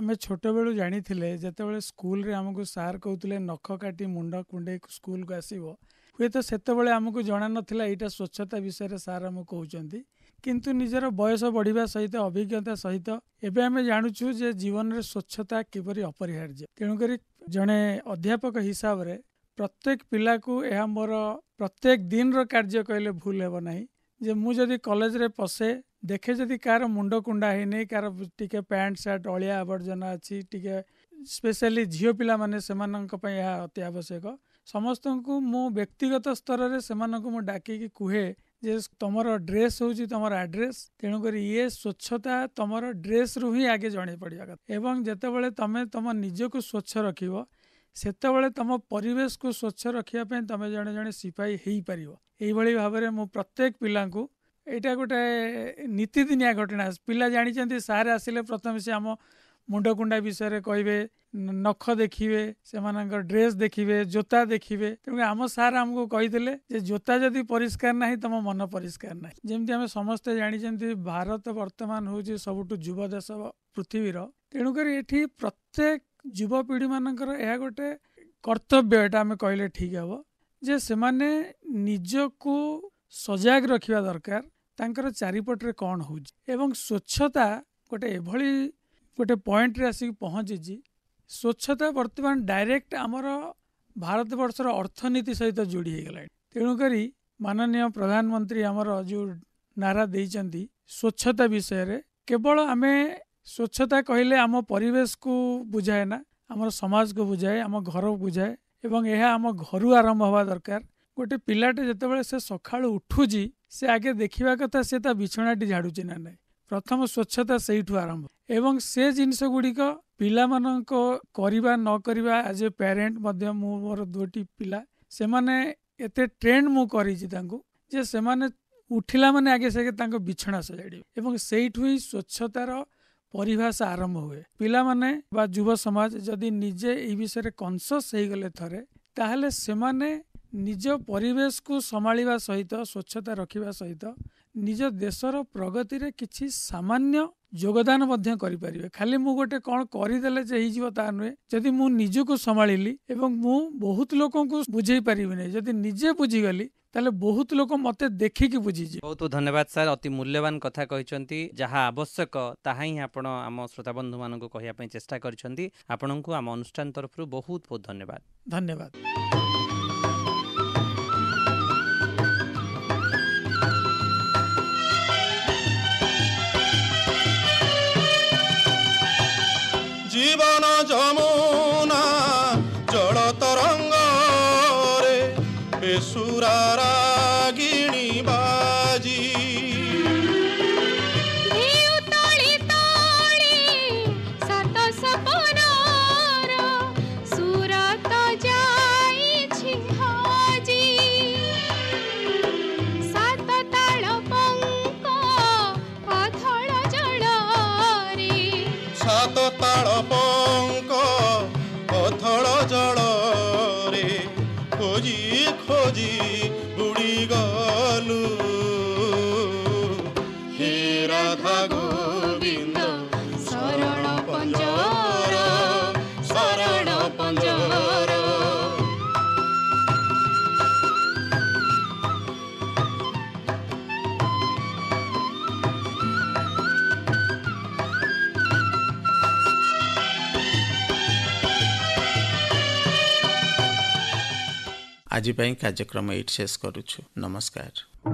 ଆମେ ଛୋଟବେଳୁ ଜାଣିଥିଲେ ଯେତେବେଳେ ସ୍କୁଲରେ ଆମକୁ ସାର୍ କହୁଥିଲେ ନଖ କାଟି ମୁଣ୍ଡ କୁଣ୍ଡେଇ ସ୍କୁଲକୁ ଆସିବ ହୁଏତ ସେତେବେଳେ ଆମକୁ ଜଣାନଥିଲା ଏଇଟା ସ୍ୱଚ୍ଛତା ବିଷୟରେ ସାର୍ ଆମକୁ କହୁଛନ୍ତି କିନ୍ତୁ ନିଜର ବୟସ ବଢିବା ସହିତ ଅଭିଜ୍ଞତା ସହିତ ଏବେ ଆମେ ଜାଣୁଛୁ ଯେ ଜୀବନରେ ସ୍ୱଚ୍ଛତା କିପରି ଅପରିହାର୍ଯ୍ୟ ତେଣୁକରି ଜଣେ ଅଧ୍ୟାପକ ହିସାବରେ ପ୍ରତ୍ୟେକ ପିଲାକୁ ଏହା ମୋର ପ୍ରତ୍ୟେକ ଦିନର କାର୍ଯ୍ୟ କହିଲେ ଭୁଲ ହେବ ନାହିଁ ଯେ ମୁଁ ଯଦି କଲେଜରେ ପଶେ ଦେଖେ ଯଦି କାହାର ମୁଣ୍ଡ କୁଣ୍ଡା ହେଇନି କାହାର ଟିକେ ପ୍ୟାଣ୍ଟ ସାର୍ଟ ଅଳିଆ ଆବର୍ଜନା ଅଛି ଟିକେ ସ୍ପେଶାଲି ଝିଅ ପିଲାମାନେ ସେମାନଙ୍କ ପାଇଁ ଏହା ଅତି ଆବଶ୍ୟକ ସମସ୍ତଙ୍କୁ ମୁଁ ବ୍ୟକ୍ତିଗତ ସ୍ତରରେ ସେମାନଙ୍କୁ ମୁଁ ଡାକିକି କୁହେ ଯେ ତମର ଡ୍ରେସ୍ ହେଉଛି ତମର ଆଡ୍ରେସ୍ ତେଣୁକରି ଇଏ ସ୍ୱଚ୍ଛତା ତମର ଡ୍ରେସ୍ରୁ ହିଁ ଆଗେ ଜଣେଇ ପଡ଼ିବା କଥା ଏବଂ ଯେତେବେଳେ ତମେ ତମ ନିଜକୁ ସ୍ୱଚ୍ଛ ରଖିବ ସେତେବେଳେ ତମ ପରିବେଶକୁ ସ୍ୱଚ୍ଛ ରଖିବା ପାଇଁ ତମେ ଜଣେ ଜଣେ ସିପାହୀ ହେଇପାରିବ ଏଇଭଳି ଭାବରେ ମୁଁ ପ୍ରତ୍ୟେକ ପିଲାଙ୍କୁ ଏଇଟା ଗୋଟେ ନୀତିଦିନିଆ ଘଟଣା ପିଲା ଜାଣିଛନ୍ତି ସାର୍ ଆସିଲେ ପ୍ରଥମେ ସେ ଆମ ମୁଣ୍ଡକୁଣ୍ଡା ବିଷୟରେ କହିବେ ନଖ ଦେଖିବେ ସେମାନଙ୍କର ଡ୍ରେସ୍ ଦେଖିବେ ଜୋତା ଦେଖିବେ ତେଣୁ ଆମ ସାର୍ ଆମକୁ କହିଥିଲେ ଯେ ଜୋତା ଯଦି ପରିଷ୍କାର ନାହିଁ ତମ ମନ ପରିଷ୍କାର ନାହିଁ ଯେମିତି ଆମେ ସମସ୍ତେ ଜାଣିଛନ୍ତି ଭାରତ ବର୍ତ୍ତମାନ ହେଉଛି ସବୁଠୁ ଯୁବ ଦେଶ ପୃଥିବୀର ତେଣୁକରି ଏଠି ପ୍ରତ୍ୟେକ ଯୁବପିଢ଼ିମାନଙ୍କର ଏହା ଗୋଟେ କର୍ତ୍ତବ୍ୟ ଏଇଟା ଆମେ କହିଲେ ଠିକ୍ ହେବ ଯେ ସେମାନେ ନିଜକୁ ସଜାଗ ରଖିବା ଦରକାର ତାଙ୍କର ଚାରିପଟରେ କ'ଣ ହେଉଛି ଏବଂ ସ୍ୱଚ୍ଛତା ଗୋଟେ ଏଭଳି ଗୋଟେ ପଏଣ୍ଟରେ ଆସିକି ପହଞ୍ଚିଛି ସ୍ୱଚ୍ଛତା ବର୍ତ୍ତମାନ ଡାଇରେକ୍ଟ ଆମର ଭାରତବର୍ଷର ଅର୍ଥନୀତି ସହିତ ଯୋଡ଼ି ହୋଇଗଲାଣି ତେଣୁକରି ମାନନୀୟ ପ୍ରଧାନମନ୍ତ୍ରୀ ଆମର ଯେଉଁ ନାରା ଦେଇଛନ୍ତି ସ୍ୱଚ୍ଛତା ବିଷୟରେ କେବଳ ଆମେ ସ୍ୱଚ୍ଛତା କହିଲେ ଆମ ପରିବେଶକୁ ବୁଝାଏ ନା ଆମର ସମାଜକୁ ବୁଝାଏ ଆମ ଘର ବୁଝାଏ ଏବଂ ଏହା ଆମ ଘରୁ ଆରମ୍ଭ ହେବା ଦରକାର ଗୋଟେ ପିଲାଟେ ଯେତେବେଳେ ସେ ସକାଳୁ ଉଠୁଛି ସେ ଆଗେ ଦେଖିବା କଥା ସେ ତା ବିଛଣାଟି ଝାଡ଼ୁଛି ନା ନାହିଁ ପ୍ରଥମ ସ୍ୱଚ୍ଛତା ସେଇଠୁ ଆରମ୍ଭ ଏବଂ ସେ ଜିନିଷ ଗୁଡ଼ିକ ପିଲାମାନଙ୍କ କରିବା ନ କରିବା ଆଜ୍ ଏ ପ୍ୟାରେଣ୍ଟ ମଧ୍ୟ ମୁଁ ମୋର ଦୁଇଟି ପିଲା ସେମାନେ ଏତେ ଟ୍ରେଣ୍ଡ ମୁଁ କରିଛି ତାଙ୍କୁ ଯେ ସେମାନେ ଉଠିଲା ମାନେ ଆଗେ ସାଗେ ତାଙ୍କ ବିଛଣା ସଜାଡ଼ିବେ ଏବଂ ସେଇଠୁ ହିଁ ସ୍ୱଚ୍ଛତାର ପରିଭାଷା ଆରମ୍ଭ ହୁଏ ପିଲାମାନେ ବା ଯୁବ ସମାଜ ଯଦି ନିଜେ ଏଇ ବିଷୟରେ କନସିୟସ୍ ହେଇଗଲେ ଥରେ ତାହେଲେ ସେମାନେ ନିଜ ପରିବେଶକୁ ସମ୍ଭାଳିବା ସହିତ ସ୍ୱଚ୍ଛତା ରଖିବା ସହିତ ନିଜ ଦେଶର ପ୍ରଗତିରେ କିଛି ସାମାନ୍ୟ ଯୋଗଦାନ ମଧ୍ୟ କରିପାରିବେ ଖାଲି ମୁଁ ଗୋଟେ କ'ଣ କରିଦେଲେ ଯେ ହେଇଯିବ ତା ନୁହେଁ ଯଦି ମୁଁ ନିଜକୁ ସମ୍ଭାଳିଲି ଏବଂ ମୁଁ ବହୁତ ଲୋକଙ୍କୁ ବୁଝେଇ ପାରିବିନି ଯଦି ନିଜେ ବୁଝିଗଲି ତାହେଲେ ବହୁତ ଲୋକ ମୋତେ ଦେଖିକି ବୁଝିଛି ବହୁତ ଧନ୍ୟବାଦ ସାର୍ ଅତି ମୂଲ୍ୟବାନ କଥା କହିଛନ୍ତି ଯାହା ଆବଶ୍ୟକ ତାହା ହିଁ ଆପଣ ଆମ ଶ୍ରୋତାବନ୍ଧୁମାନଙ୍କୁ କହିବା ପାଇଁ ଚେଷ୍ଟା କରିଛନ୍ତି ଆପଣଙ୍କୁ ଆମ ଅନୁଷ୍ଠାନ ତରଫରୁ ବହୁତ ବହୁତ ଧନ୍ୟବାଦ ଧନ୍ୟବାଦ সততাড়প ଆଜି ପାଇଁ କାର୍ଯ୍ୟକ୍ରମ ଏଇଠି ଶେଷ କରୁଛୁ ନମସ୍କାର